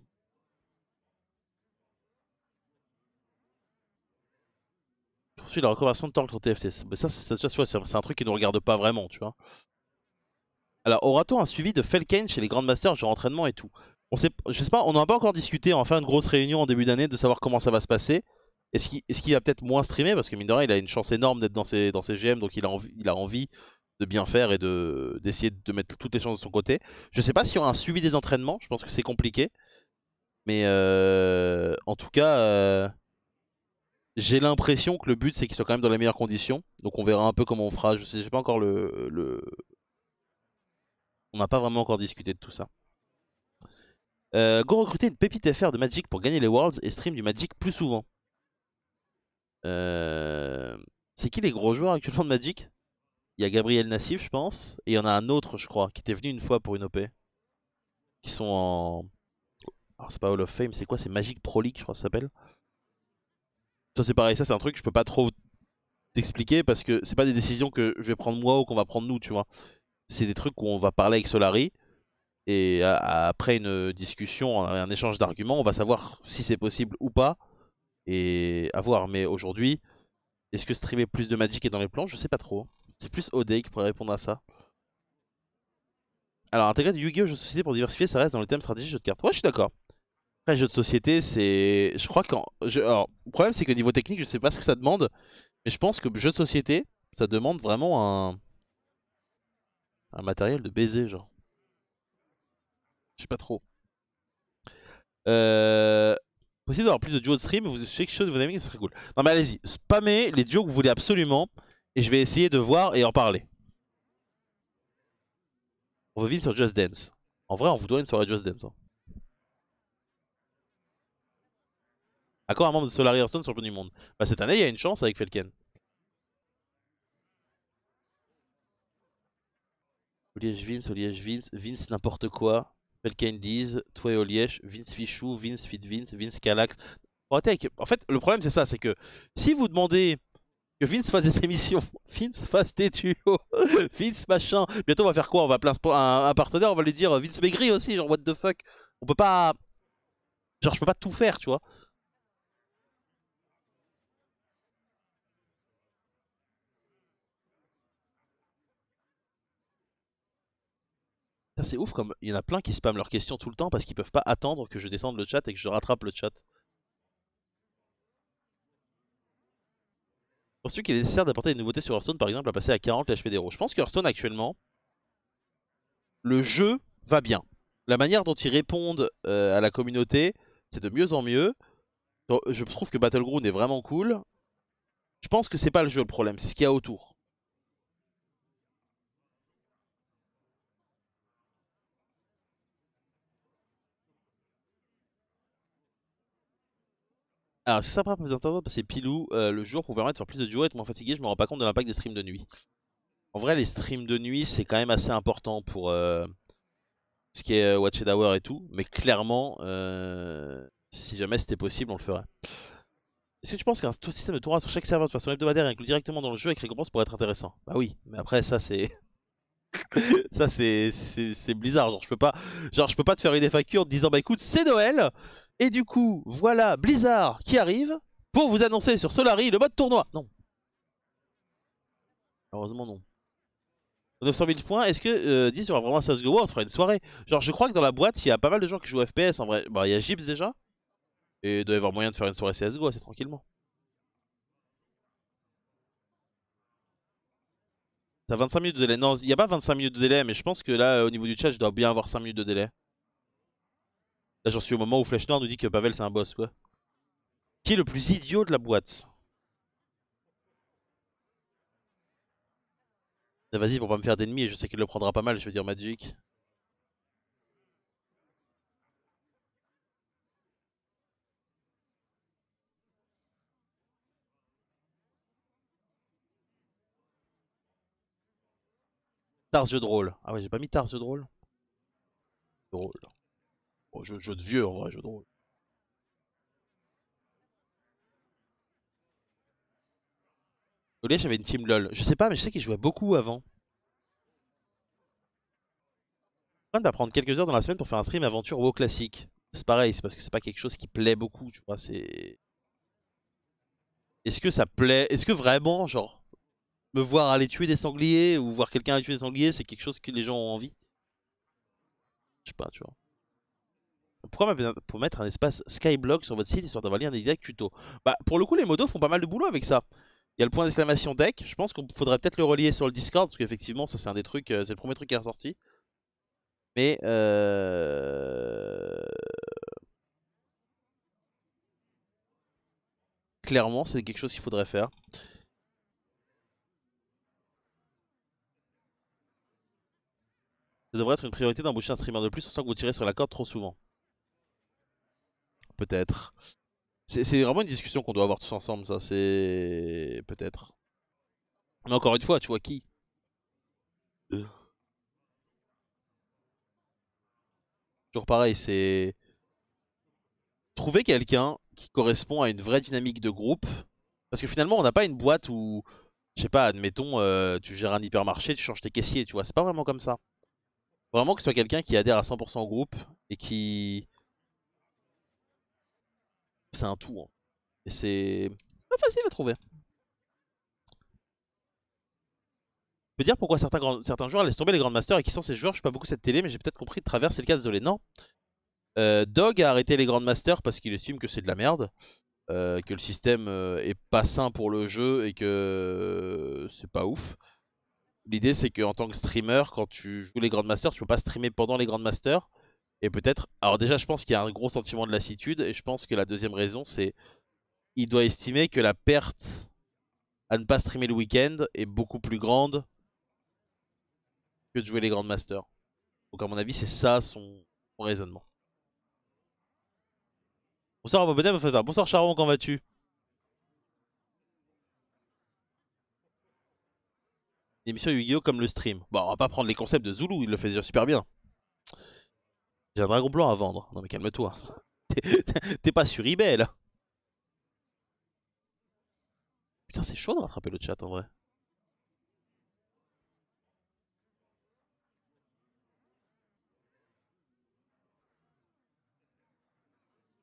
suis la reconversion de temps sur TFT. Mais ça, c'est un truc qui ne nous regarde pas vraiment, tu vois. Alors, aura-t-on un suivi de Felkane chez les Masters, genre entraînement et tout on sait, Je sais pas, on n'en a pas encore discuté, on faire une grosse réunion en début d'année de savoir comment ça va se passer. Est-ce qu'il va peut-être moins streamer Parce que mine il a une chance énorme d'être dans ses, dans GM, donc il a, envie, il a envie de bien faire et d'essayer de, mettre toutes les chances de son côté. Je sais pas si on a un suivi des entraînements, je pense que c'est compliqué. Mais euh, en tout cas, euh, j'ai l'impression que le but c'est qu'il soit quand même dans les meilleures conditions. Donc on verra un peu comment on fera. Je sais, j'ai pas encore le. le... On n'a pas vraiment encore discuté de tout ça. Euh, go recruter une pépite FR de Magic pour gagner les Worlds et stream du Magic plus souvent. Euh, c'est qui les gros joueurs actuellement de Magic Il y a Gabriel Nassif, je pense, et il y en a un autre, je crois, qui était venu une fois pour une OP. Qui sont en. Alors, c'est pas Hall of Fame, c'est quoi C'est Magic Pro League, je crois ça s'appelle. Ça, c'est pareil, ça, c'est un truc que je peux pas trop t'expliquer parce que c'est pas des décisions que je vais prendre moi ou qu'on va prendre nous, tu vois. C'est des trucs où on va parler avec Solari et euh, après une discussion, un échange d'arguments, on va savoir si c'est possible ou pas et à voir, mais aujourd'hui, est-ce que streamer plus de Magic est dans les plans Je sais pas trop. Hein. C'est plus O'Day qui pourrait répondre à ça. Alors, intégrer du Yu-Gi-Oh! jeu de société pour diversifier, ça reste dans le thème stratégie jeu de cartes. Ouais, je suis d'accord. Après, jeu de société, c'est. Je crois qu'en. Alors, le problème, c'est que niveau technique, je sais pas ce que ça demande. Mais je pense que jeu de société, ça demande vraiment un. Un matériel de baiser, genre. Je sais pas trop. Euh possible d'avoir plus de duos de stream, vous faites quelque chose de vos amis, ce serait cool. Non mais allez-y, spammez les duos que vous voulez absolument, et je vais essayer de voir et en parler. On veut vite sur Just Dance. En vrai, on vous doit une soirée Just Dance. Hein. À quoi un membre de Solar Stone sur le du monde. Bah cette année, il y a une chance avec Felken. Oliège Vince, Oliège Vince, Vince n'importe quoi. Diz, Toi Oliesh, Vince Fichou, Vince Fit Vince, Vince Calax. En fait, le problème, c'est ça c'est que si vous demandez que Vince fasse des émissions, Vince fasse des tuyaux, Vince machin. Bientôt, on va faire quoi On va appeler un, un, partenaire, on va lui dire Vince Maigri aussi, genre what the fuck. On peut pas. Genre, je peux pas tout faire, tu vois. Ça c'est ouf comme il y en a plein qui spamment leurs questions tout le temps parce qu'ils peuvent pas attendre que je descende le chat et que je rattrape le chat. Penses-tu qu'il est nécessaire d'apporter des nouveautés sur Hearthstone par exemple à passer à 40 l'HP d'héros Je pense que Hearthstone actuellement, le jeu va bien. La manière dont ils répondent euh, à la communauté, c'est de mieux en mieux. Je trouve que Battleground est vraiment cool. Je pense que c'est pas le jeu le problème, c'est ce qu'il y a autour. Alors, c'est sympa pour les internautes parce que Pilou, euh, le jour pour permettre de faire plus de et être moins fatigué, je me rends pas compte de l'impact des streams de nuit. En vrai, les streams de nuit, c'est quand même assez important pour euh, ce qui est euh, Watched Hour et tout. Mais clairement, si jamais c'était possible, on le ferait. Est-ce que tu penses qu'un système de tournoi sur chaque serveur de façon hebdomadaire inclus directement dans le jeu avec récompense pourrait être intéressant Bah oui, mais après, ça c'est. ça c'est c'est bizarre. Genre, je peux pas, genre, je peux pas te faire une FAQ en te disant bah écoute, c'est Noël et du coup, voilà Blizzard qui arrive pour vous annoncer sur Solary le mode tournoi. Non. Heureusement non. 900 000 points, est-ce que euh, 10 aura vraiment un CSGO On se fera une soirée. Genre, je crois que dans la boîte, il y a pas mal de gens qui jouent FPS en vrai. Bah, il y a Gibbs déjà. Et il doit y avoir moyen de faire une soirée CSGO assez tranquillement. T'as 25 minutes de délai. Non, il n'y a pas 25 minutes de délai, mais je pense que là, au niveau du chat, je dois bien avoir 5 minutes de délai. Là, j'en suis au moment où Flèche Nord nous dit que Pavel, c'est un boss, quoi. Qui est le plus idiot de la boîte Vas-y, pour pas me faire d'ennemis, je sais qu'il le prendra pas mal, je veux dire Magic. Tars, jeu drôle. Ah ouais, j'ai pas mis Tars, jeu drôle. Drôle jeu, de vieux, en vrai, jeu de rôle. j'avais une team LOL. Je sais pas, mais je sais qu'il jouaient beaucoup avant. Je va prendre quelques heures dans la semaine pour faire un stream aventure au classique. C'est pareil, c'est parce que c'est pas quelque chose qui plaît beaucoup, tu vois, c'est... Est-ce que ça plaît Est-ce que vraiment, genre, me voir aller tuer des sangliers ou voir quelqu'un aller tuer des sangliers, c'est quelque chose que les gens ont envie Je sais pas, tu vois pourquoi pour mettre un espace skyblock sur votre site histoire d'avoir lien des decks tuto Bah pour le coup les modos font pas mal de boulot avec ça. Il y a le point d'exclamation deck, je pense qu'on faudrait peut-être le relier sur le Discord parce qu'effectivement ça c'est un des trucs, euh, c'est le premier truc qui est ressorti. Mais euh... clairement c'est quelque chose qu'il faudrait faire. Ça devrait être une priorité d'embaucher un streamer de plus sans que vous tirez sur la corde trop souvent peut-être. C'est vraiment une discussion qu'on doit avoir tous ensemble, ça, c'est... peut-être. Mais encore une fois, tu vois qui Toujours pareil, c'est... Trouver quelqu'un qui correspond à une vraie dynamique de groupe. Parce que finalement, on n'a pas une boîte où, je sais pas, admettons, euh, tu gères un hypermarché, tu changes tes caissiers, tu vois. C'est pas vraiment comme ça. Vraiment que ce soit quelqu'un qui adhère à 100% au groupe et qui c'est un tour. Hein. Et c'est pas facile à trouver. Je peux dire pourquoi certains, certains joueurs laissent tomber les grands Masters et qui sont ces joueurs Je sais pas beaucoup cette télé, mais j'ai peut-être compris de travers, c'est le cas, désolé. Non. Euh, Dog a arrêté les Grandmasters Masters parce qu'il estime que c'est de la merde. Euh, que le système euh, est pas sain pour le jeu et que c'est pas ouf. L'idée c'est qu'en tant que streamer, quand tu joues les Grand Masters, tu peux pas streamer pendant les Grand Masters. Et peut-être. Alors, déjà, je pense qu'il y a un gros sentiment de lassitude. Et je pense que la deuxième raison, c'est. Il doit estimer que la perte à ne pas streamer le week-end est beaucoup plus grande que de jouer les grandes masters. Donc, à mon avis, c'est ça son, raisonnement. Bonsoir, Bonsoir, Bonsoir, Charon, comment vas-tu L'émission Yu-Gi-Oh! comme le stream. Bon, on va pas prendre les concepts de Zulu, il le fait déjà super bien. J'ai un dragon blanc à vendre. Non mais calme-toi. T'es pas sur eBay là. Putain, c'est chaud de rattraper le chat en vrai.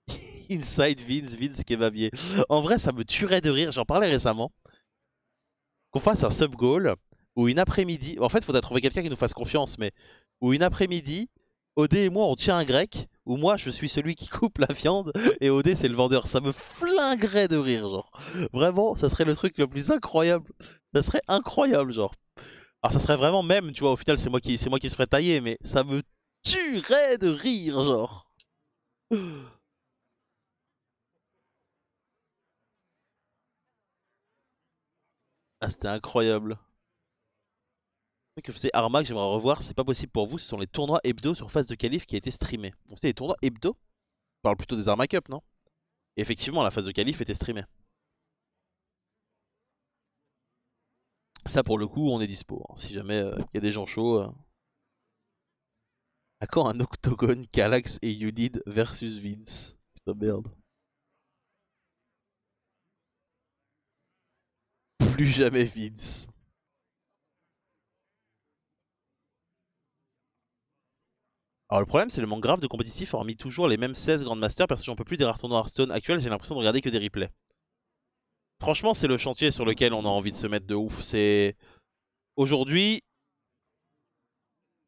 Inside Vince, Vince Kebabier. En vrai, ça me tuerait de rire. J'en parlais récemment. Qu'on fasse un sub goal ou une après-midi. En fait, faudrait trouver quelqu'un qui nous fasse confiance, mais ou une après-midi Odé et moi, on tient un grec, ou moi, je suis celui qui coupe la viande, et Odé, c'est le vendeur. Ça me flinguerait de rire, genre. Vraiment, ça serait le truc le plus incroyable. Ça serait incroyable, genre. Alors, ça serait vraiment même, tu vois, au final, c'est moi qui, c'est moi qui se taillé tailler, mais ça me tuerait de rire, genre. Ah, c'était incroyable que faisait Arma que j'aimerais revoir, c'est pas possible pour vous, ce sont les tournois hebdo sur phase de qualif qui a été streamé. Vous savez, les tournois hebdo On parle plutôt des Arma Cup, non Effectivement, la phase de qualif était streamée. Ça, pour le coup, on est dispo. Hein. Si jamais euh, il y a des gens chauds. daccord À quand un octogone Kallax et Yudid versus Vince Putain, merde. Plus jamais Vince. Alors le problème c'est le manque grave de compétitif hormis toujours les mêmes 16 Masters, parce que j'en peux plus des rares tournois Hearthstone actuels, j'ai l'impression de regarder que des replays. Franchement c'est le chantier sur lequel on a envie de se mettre de ouf, c'est... Aujourd'hui,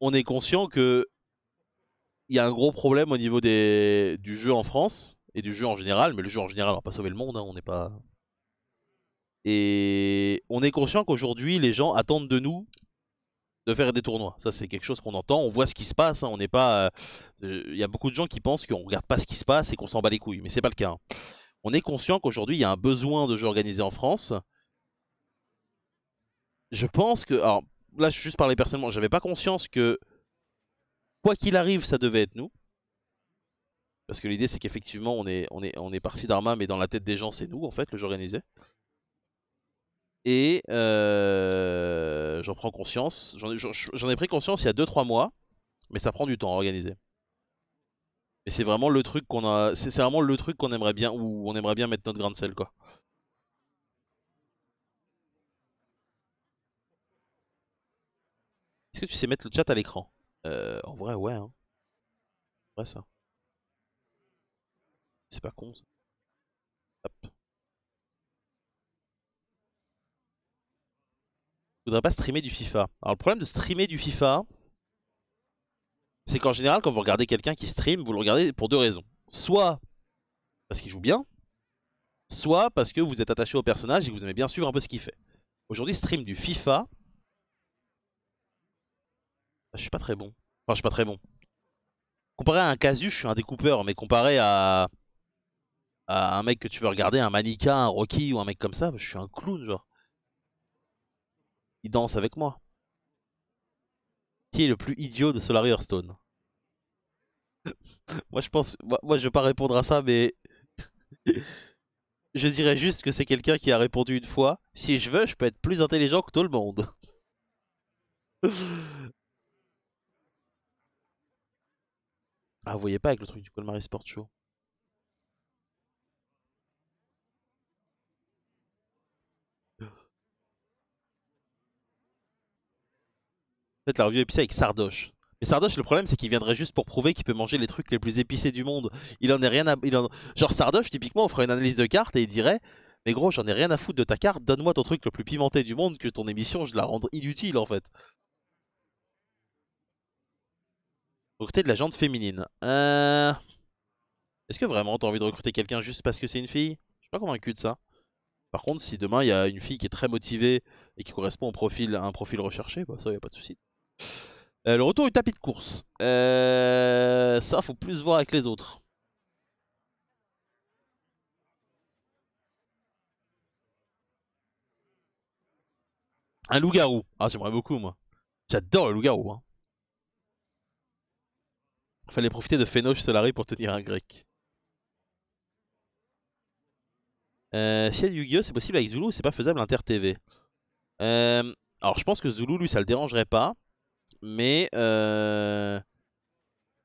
on est conscient que il y a un gros problème au niveau des... du jeu en France et du jeu en général, mais le jeu en général on va pas sauvé le monde, hein, on n'est pas... Et on est conscient qu'aujourd'hui les gens attendent de nous de faire des tournois. Ça, c'est quelque chose qu'on entend. On voit ce qui se passe. Hein. On n'est pas. Euh, il y a beaucoup de gens qui pensent qu'on regarde pas ce qui se passe et qu'on s'en bat les couilles. Mais c'est pas le cas. Hein. On est conscient qu'aujourd'hui, il y a un besoin de jeux organisés en France. Je pense que. Alors, là, je suis juste parlé personnellement. J'avais pas conscience que. Quoi qu'il arrive, ça devait être nous. Parce que l'idée, c'est qu'effectivement, on est, on, est, on est parti d'Arma, mais dans la tête des gens, c'est nous, en fait, le jeu organisé. Et euh, j'en prends conscience. J'en ai pris conscience il y a 2-3 mois, mais ça prend du temps à organiser. Mais c'est vraiment le truc qu'on a. C'est vraiment le truc qu'on aimerait bien où on aimerait bien mettre notre grain de sel quoi. Est-ce que tu sais mettre le chat à l'écran euh, En vrai ouais hein. vrai ça. C'est pas con ça. Hop. je voudrais pas streamer du FIFA. Alors le problème de streamer du FIFA, c'est qu'en général, quand vous regardez quelqu'un qui stream, vous le regardez pour deux raisons. Soit parce qu'il joue bien, soit parce que vous êtes attaché au personnage et que vous aimez bien suivre un peu ce qu'il fait. Aujourd'hui, stream du FIFA. Ah, je suis pas très bon. Enfin, je suis pas très bon. Comparé à un casu, je suis un découpeur, mais comparé à... un mec que tu veux regarder, un Manica, un Rocky ou un mec comme ça, je suis un clown, genre. Il danse avec moi. Qui est le plus idiot de Solary Hearthstone Moi je pense... Moi, je vais pas répondre à ça mais... je dirais juste que c'est quelqu'un qui a répondu une fois. Si je veux, je peux être plus intelligent que tout le monde. ah vous voyez pas avec le truc du Colmaris Sport Show Peut-être la revue épicée avec Sardoche. Mais Sardoche, le problème, c'est qu'il viendrait juste pour prouver qu'il peut manger les trucs les plus épicés du monde. Il en est rien à. Genre Sardoche, typiquement, on ferait une analyse de carte et il dirait Mais gros, j'en ai rien à foutre de ta carte, donne-moi ton truc le plus pimenté du monde, que ton émission, je la rende inutile en fait. Recruter de la jante féminine. Euh... Est-ce que vraiment t'as envie de recruter quelqu'un juste parce que c'est une fille Je suis pas convaincu de ça. Par contre, si demain il y a une fille qui est très motivée et qui correspond au profil, à un profil recherché, bah, ça, il a pas de soucis euh, le retour du tapis de course. Euh, ça, faut plus voir avec les autres. Un loup-garou. Ah, j'aimerais beaucoup, moi. J'adore le loup-garou. Hein. Fallait profiter de Fénoche Solari pour tenir un grec. Euh, si y du Yu-Gi-Oh, c'est possible avec Zulu ou c'est pas faisable inter-TV euh, Alors, je pense que Zulu, lui, ça le dérangerait pas mais il euh,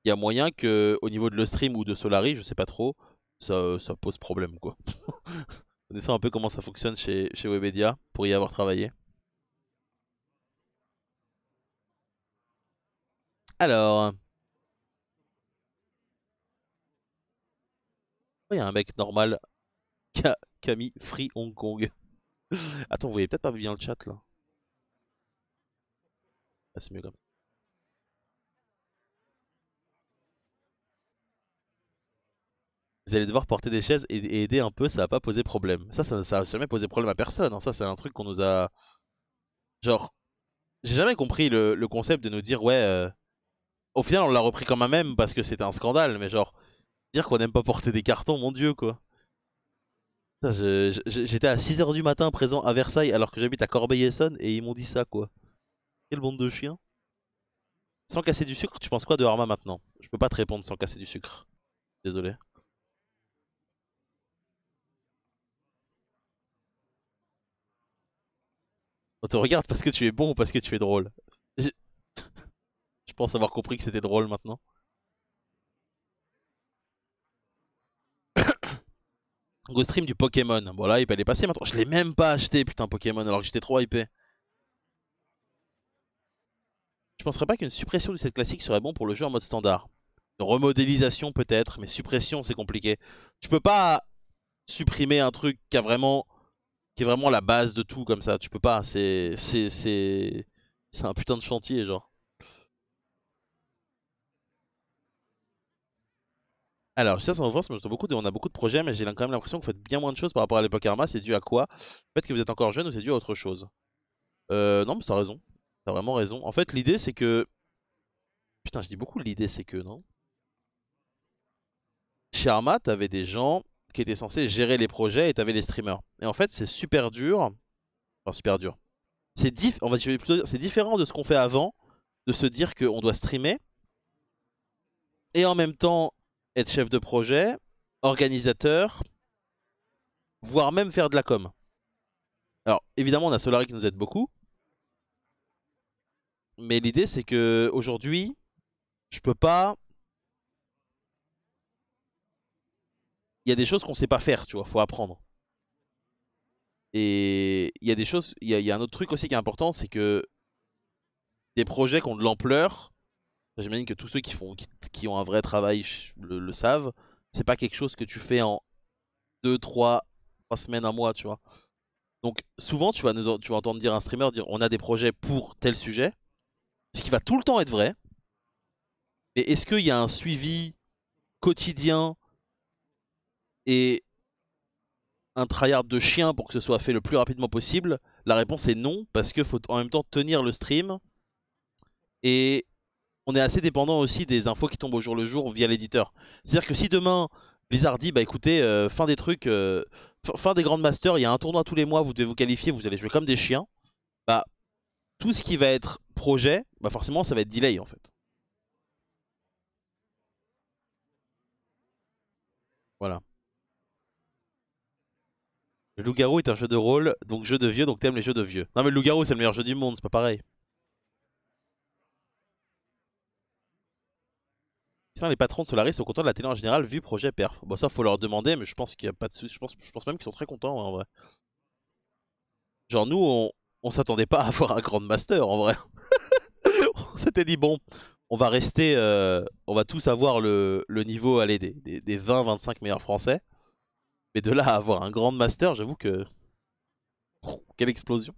y a moyen que au niveau de le stream ou de Solari, je sais pas trop, ça, pose problème quoi. On essaie un peu comment ça fonctionne chez, chez Webedia pour y avoir travaillé. Alors. Il y a un mec normal qui a, Free Hong Kong. Attends, vous voyez peut-être pas bien le chat là. Ah, c'est mieux comme ça. vous allez devoir porter des chaises et, aider un peu, ça va pas poser problème. Ça, ça, n'a jamais posé problème à personne. Hein. Ça, c'est un truc qu'on nous a. Genre, j'ai jamais compris le, concept de nous dire, ouais. Euh, au final, on l'a repris quand même parce que c'était un scandale, mais genre, dire qu'on n'aime pas porter des cartons, mon dieu, quoi. J'étais à 6h du matin présent à Versailles alors que j'habite à Corbeil-Essonne et ils m'ont dit ça, quoi. Quel bande de chiens. Sans casser du sucre, tu penses quoi de Arma maintenant Je peux pas te répondre sans casser du sucre. Désolé. On te regarde parce que tu es bon ou parce que tu es drôle. Je, pense avoir compris que c'était drôle maintenant. Go stream du Pokémon. Bon là, il peut aller passer maintenant. Je l'ai même pas acheté, putain, Pokémon, alors que j'étais trop hypé. Je penserais pas qu'une suppression de cette classique serait bon pour le jeu en mode standard. Une remodélisation peut-être, mais suppression, c'est compliqué. Tu peux pas supprimer un truc qui a vraiment qui est vraiment la base de tout comme ça. Tu peux pas, c'est c'est c'est c'est un putain de chantier genre. Alors, ça, c'est en France, mais beaucoup de, on a beaucoup de projets, mais j'ai quand même l'impression que vous faites bien moins de choses par rapport à l'époque Arma. C'est dû à quoi Le fait que vous êtes encore jeune ou c'est dû à autre chose euh, Non, mais t'as raison. T'as vraiment raison. En fait, l'idée, c'est que. Putain, je dis beaucoup l'idée, c'est que, non Chez Arma, t'avais des gens qui était censé gérer les projets et t'avais les streamers. Et en fait, c'est super dur. Enfin, super dur. C'est on va c'est différent de ce qu'on fait avant, de se dire qu'on doit streamer et en même temps être chef de projet, organisateur, voire même faire de la com. Alors évidemment, on a Solari qui nous aide beaucoup. Mais l'idée, c'est que aujourd'hui, je peux pas il y a des choses qu'on sait pas faire, tu vois, faut apprendre. Et il y a des choses, il y, a un autre truc aussi qui est important, c'est que des projets qui ont de l'ampleur, j'imagine que tous ceux qui font, qui, ont un vrai travail le, savent, c'est pas quelque chose que tu fais en 2, 3, 3 semaines, un mois, tu vois. Donc souvent, tu vas, nous, tu vas entendre dire un streamer dire on a des projets pour tel sujet, ce qui va tout le temps être vrai. Mais est-ce qu'il y a un suivi quotidien et un tryhard de chien pour que ce soit fait le plus rapidement possible La réponse est non, parce qu'il faut en même temps tenir le stream. Et on est assez dépendant aussi des infos qui tombent au jour le jour via l'éditeur. C'est-à-dire que si demain Blizzard dit bah écoutez euh, fin des trucs euh, fin des grandes masters, il y a un tournoi tous les mois, vous devez vous qualifier, vous allez jouer comme des chiens, bah tout ce qui va être projet, bah forcément ça va être delay en fait. Voilà. Le loup-garou est un jeu de rôle, donc jeu de vieux, donc t'aimes les jeux de vieux. Non mais le loup-garou c'est le meilleur jeu du monde, c'est pas pareil. les patrons de Solaris sont contents de la télé en général vu projet perf. Bon ça faut leur demander mais je pense qu'il n'y a pas de soucis. Je pense, même qu'ils sont très contents hein, en vrai. Genre nous on, s'attendait pas à avoir un grand master en vrai. on s'était dit bon on va rester euh, on va tous avoir le, niveau des, des 20-25 meilleurs français. Mais de là à avoir un grand master, j'avoue que... quelle explosion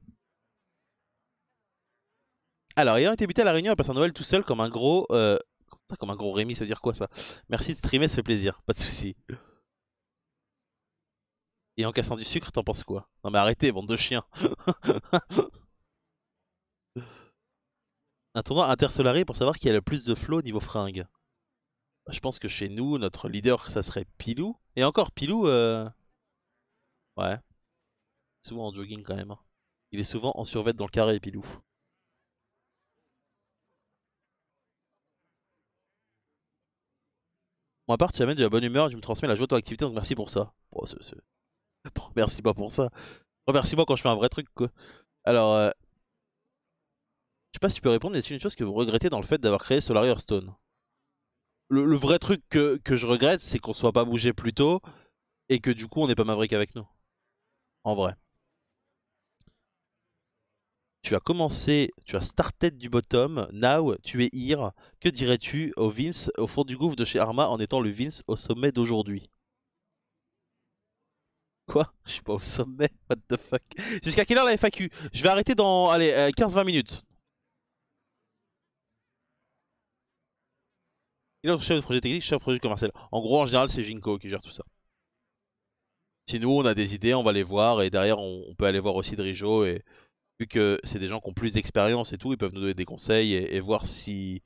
Alors, ayant été buté à La Réunion, à passe un Noël tout seul comme un gros... Euh... Ça, comme un gros Rémi, ça veut dire quoi ça Merci de streamer, ça fait plaisir. Pas de soucis. Et en cassant du sucre, t'en penses quoi Non mais arrêtez, bande de chiens Un tournoi intersolari pour savoir qui a le plus de flow niveau fringues je pense que chez nous, notre leader, ça serait Pilou. Et encore, Pilou, euh... ouais, souvent en jogging quand même. Hein. Il est souvent en survêt dans le carré, Pilou. Bon, à part, tu amènes de la bonne humeur, tu me transmets la joie de ton activité, donc merci pour ça. Bon, merci pas pour ça. Remercie-moi quand je fais un vrai truc, quoi. Alors, euh... je sais pas si tu peux répondre, mais c'est une chose que vous regrettez dans le fait d'avoir créé Solar Stone le, vrai truc que, je regrette, c'est qu'on soit pas bougé plus tôt et que du coup on n'est pas Maverick avec nous. En vrai. Tu as commencé, tu as started du bottom, now tu es here. Que dirais-tu au Vince au fond du gouffre de chez Arma en étant le Vince au sommet d'aujourd'hui Quoi Je suis pas au sommet, what the fuck Jusqu'à quelle heure la FAQ Je vais arrêter dans allez 15-20 euh, minutes. Il est chef de projet technique, chef de projet commercial. En gros, en général, c'est Jinko qui gère tout ça. Si nous, on a des idées, on va les voir. Et derrière, on, peut aller voir aussi Drijo. Et vu que c'est des gens qui ont plus d'expérience et tout, ils peuvent nous donner des conseils et, voir si,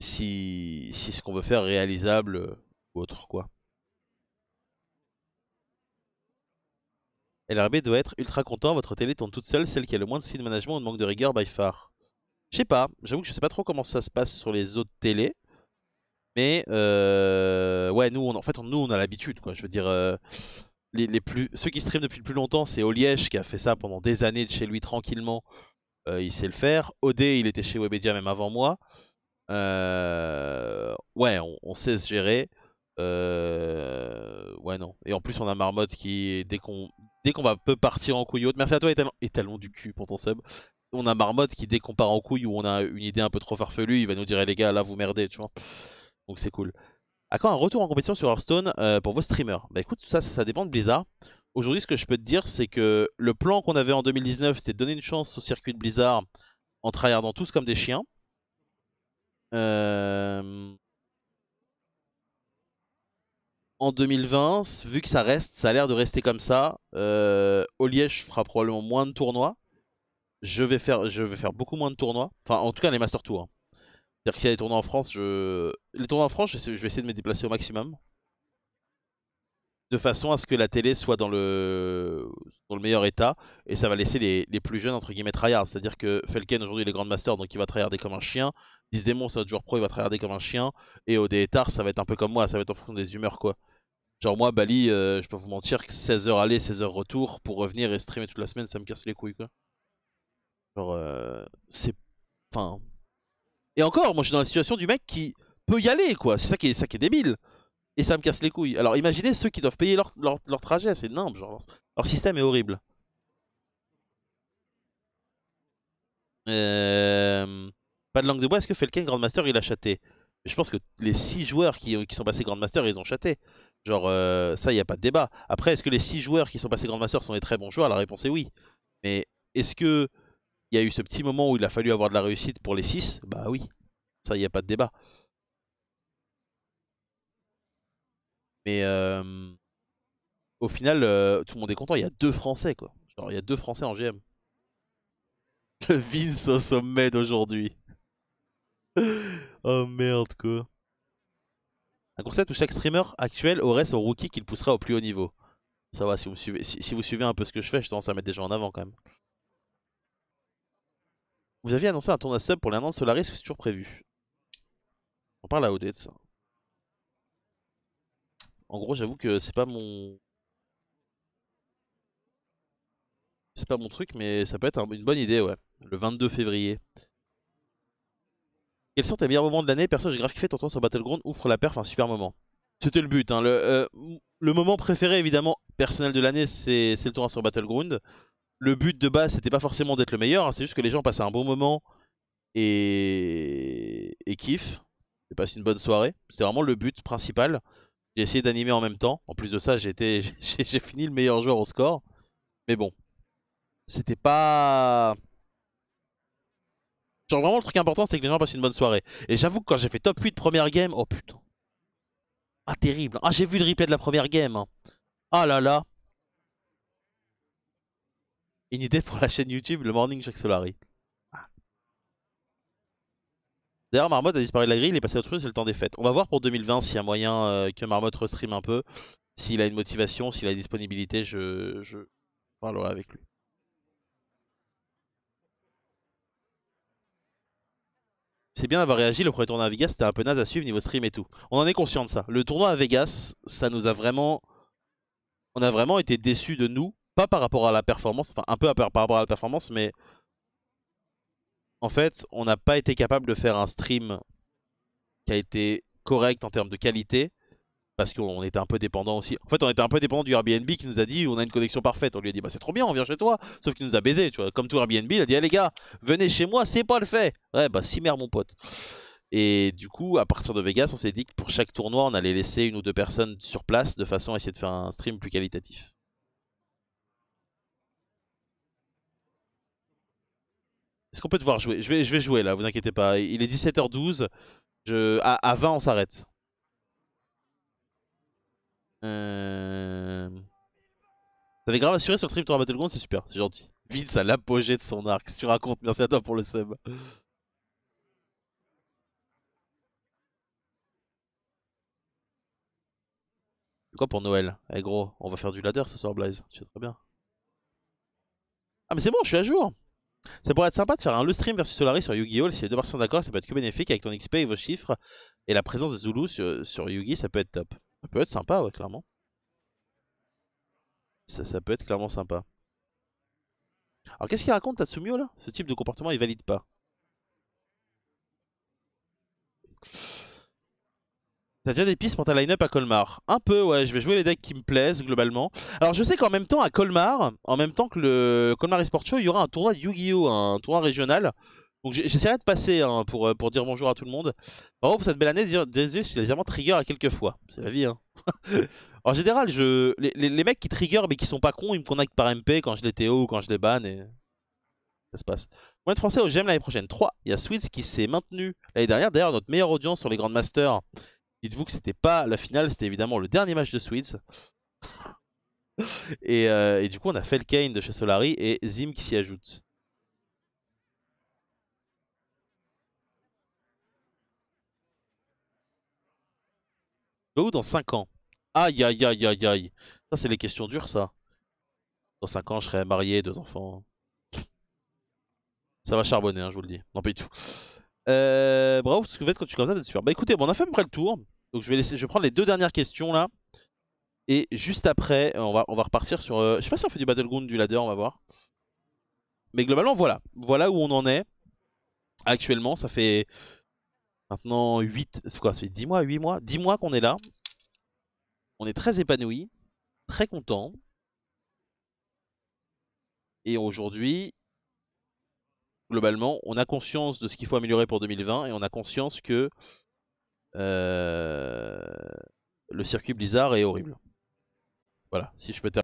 si, ce qu'on veut faire est réalisable euh, ou autre, quoi. LRB doit être ultra content, votre télé tourne toute seule, celle qui a le moins de soucis de management ou de manque de rigueur by far. Je sais pas, j'avoue que je sais pas trop comment ça se passe sur les autres télés. Mais euh, ouais, nous, on, en fait, nous, on a l'habitude, quoi. Je veux dire, euh, les, plus, ceux qui stream depuis le plus longtemps, c'est Oliège qui a fait ça pendant des années de chez lui tranquillement. Euh, il sait le faire. OD, il était chez Webedia même avant moi. ouais, on, sait se gérer. ouais, non. Et en plus, on a Marmotte qui, dès qu'on dès qu'on va peu partir en couille haute, merci à toi, étalon du cul pour ton sub on a Marmotte qui dès qu'on part en couille ou on a une idée un peu trop farfelue, il va nous dire eh, les gars là vous merdez, tu vois. Donc c'est cool. À quand un retour en compétition sur Hearthstone euh, pour vos streamers Bah écoute, ça, ça, ça dépend de Blizzard. Aujourd'hui, ce que je peux te dire, c'est que le plan qu'on avait en 2019, c'était de donner une chance au circuit de Blizzard en tryhardant tous comme des chiens. Euh, en 2020, vu que ça reste, ça a l'air de rester comme ça. Euh... fera probablement moins de tournois. Je vais faire, je vais faire beaucoup moins de tournois. Enfin, en tout cas, les Master Tours. Hein. C'est-à-dire que s'il y a des tournois en France, je... Les tournois en France, je vais essayer de me déplacer au maximum. De façon à ce que la télé soit dans le, dans le meilleur état. Et ça va laisser les, plus jeunes, entre guillemets, tryhard. C'est-à-dire que Felken, aujourd'hui, il est Grand Master, donc il va tryharder comme un chien. Dizdemon, c'est notre joueur pro, il va tryharder comme un chien. Et au ça va être un peu comme moi, ça va être en fonction des humeurs, quoi. Genre moi, Bali, euh, je peux vous mentir que 16h aller, 16h retour, pour revenir et streamer toute la semaine, ça me casse les couilles, quoi. Genre, euh, c'est... Enfin, et encore, moi je suis dans la situation du mec qui peut y aller, quoi. C'est ça, qui est, ça qui est débile. Et ça me casse les couilles. Alors imaginez ceux qui doivent payer leur, trajet, c'est énorme. Leur, système est horrible. Euh, pas de langue de bois, est-ce que Felken Grandmaster il a chaté je pense que les 6 joueurs qui, sont passés Grandmaster, ils ont chaté. Genre, euh, ça, il n'y a pas de débat. Après, est-ce que les 6 joueurs qui sont passés Grandmaster sont des très bons joueurs La réponse est oui. Mais est-ce que il y a eu ce petit moment où il a fallu avoir de la réussite pour les 6, bah oui, ça, il n'y a pas de débat. Mais euh, au final, euh, tout le monde est content, il y a deux Français, quoi. Genre, il y a deux Français en GM. Le Vince au sommet d'aujourd'hui. oh merde, quoi. Un concept où chaque streamer actuel aurait son rookie qu'il le poussera au plus haut niveau. Ça va, si vous, suivez, si vous suivez un peu ce que je fais, je tendance à mettre des gens en avant quand même. Vous aviez annoncé un tournoi sub pour l'annonce Solaris, c'est toujours prévu. On parle à OD ça. En gros, j'avoue que c'est pas mon... C'est pas mon truc, mais ça peut être une bonne idée, ouais. Le 22 février. Quels sont tes meilleurs moment de l'année Personne j'ai grave kiffé ton tour sur Battleground. Ouvre la perf, un super moment. C'était le but. Hein. Le, euh, le, moment préféré, évidemment, personnel de l'année, c'est le tournoi sur Battleground le but de base, c'était pas forcément d'être le meilleur, hein, c'est juste que les gens passent un bon moment et, et kiffent, et passent une bonne soirée. C'était vraiment le but principal. J'ai essayé d'animer en même temps. En plus de ça, j'ai fini le meilleur joueur au score. Mais bon, c'était pas... Genre vraiment le truc important c'est que les gens passent une bonne soirée. Et j'avoue que quand j'ai fait top 8 première game, oh putain. Ah terrible. Ah j'ai vu le replay de la première game. Hein. Ah là là. Une idée pour la chaîne YouTube, le Morning Jack Solari. D'ailleurs, Marmotte a disparu de la grille, il est passé à autre chose, c'est le temps des fêtes. On va voir pour 2020 s'il y a moyen euh, que Marmotte restream un peu. S'il a une motivation, s'il a une disponibilité, je, je parlerai avec lui. C'est bien d'avoir réagi, le premier tournoi à Vegas, c'était un peu naze à suivre niveau stream et tout. On en est conscient de ça. Le tournoi à Vegas, ça nous a vraiment... On a vraiment été déçus de nous pas par rapport à la performance, enfin un peu par rapport à la performance, mais en fait, on n'a pas été capable de faire un stream qui a été correct en termes de qualité, parce qu'on était un peu dépendant aussi. En fait, on était un peu dépendant du Airbnb qui nous a dit on a une connexion parfaite. On lui a dit bah c'est trop bien, on vient chez toi. Sauf qu'il nous a baisé, tu vois. Comme tout Airbnb, il a dit eh, les gars, venez chez moi, c'est pas le fait. Ouais, bah si merde mon pote. Et du coup, à partir de Vegas, on s'est dit que pour chaque tournoi, on allait laisser une ou deux personnes sur place de façon à essayer de faire un stream plus qualitatif. Est-ce qu'on peut te voir jouer je vais, je vais jouer là, vous inquiétez pas. Il est 17h12. Je... À, 20, on s'arrête. Euh... T'avais grave assuré sur le trip Tour Battleground, c'est super, c'est gentil. Vince à l'apogée de son arc, si tu racontes, merci à toi pour le sub. quoi pour Noël Eh gros, on va faire du ladder ce soir, Blaze, tu sais très bien. Ah mais c'est bon, je suis à jour ça pourrait être sympa de faire un le stream versus Solari sur Yu-Gi-Oh! Si les deux parties sont d'accord, ça peut être que bénéfique avec ton XP et vos chiffres. Et la présence de Zulu sur, sur gi ça peut être top. Ça peut être sympa, ouais, clairement. Ça, ça peut être clairement sympa. Alors qu'est-ce qu'il raconte Tatsumio là Ce type de comportement il valide pas. T'as déjà des pistes pour ta line-up à Colmar Un peu, ouais, je vais jouer les decks qui me plaisent globalement. Alors je sais qu'en même temps à Colmar, en même temps que le Colmar Esports Show, il y aura un tournoi de Yu-Gi-Oh, un tournoi régional. Donc j'essaierai de passer hein, pour, euh, pour dire bonjour à tout le monde. En gros, pour cette belle année, je suis légèrement trigger à quelques fois. C'est la vie, hein. en général, les, mecs qui trigger mais qui sont pas cons, ils me connectent par MP quand je les TO ou quand je les banne et ça se passe. Moins de Français au GM l'année prochaine 3. Il y a Swiss qui s'est maintenu l'année dernière. D'ailleurs, notre meilleure audience sur les Grand Masters Dites-vous que c'était pas la finale, c'était évidemment le dernier match de Swedes. Euh, et, du coup, on a Kane de chez Solari et Zim qui s'y ajoute. où dans 5 ans Aïe aïe aïe aïe aïe. Ça, c'est les questions dures, ça. Dans 5 ans, je serai marié, deux enfants. Ça va charbonner, hein, je vous le dis. Non, pas du tout. Euh, bravo, ce que vous faites quand tu commences à ça, super. Bah écoutez, bon, on a fait à peu près le tour. Donc je vais, laisser, je vais prendre les deux dernières questions là. Et juste après, euh, on va, on va repartir sur... Euh, je sais pas si on fait du Battleground, du ladder, on va voir. Mais globalement, voilà. Voilà où on en est. Actuellement, ça fait maintenant 8... C'est quoi Ça fait 10 mois, 8 mois 10 mois qu'on est là. On est très épanoui, très content. Et aujourd'hui, globalement, on a conscience de ce qu'il faut améliorer pour 2020 et on a conscience que euh, le circuit Blizzard est horrible. Voilà, si je peux terminer.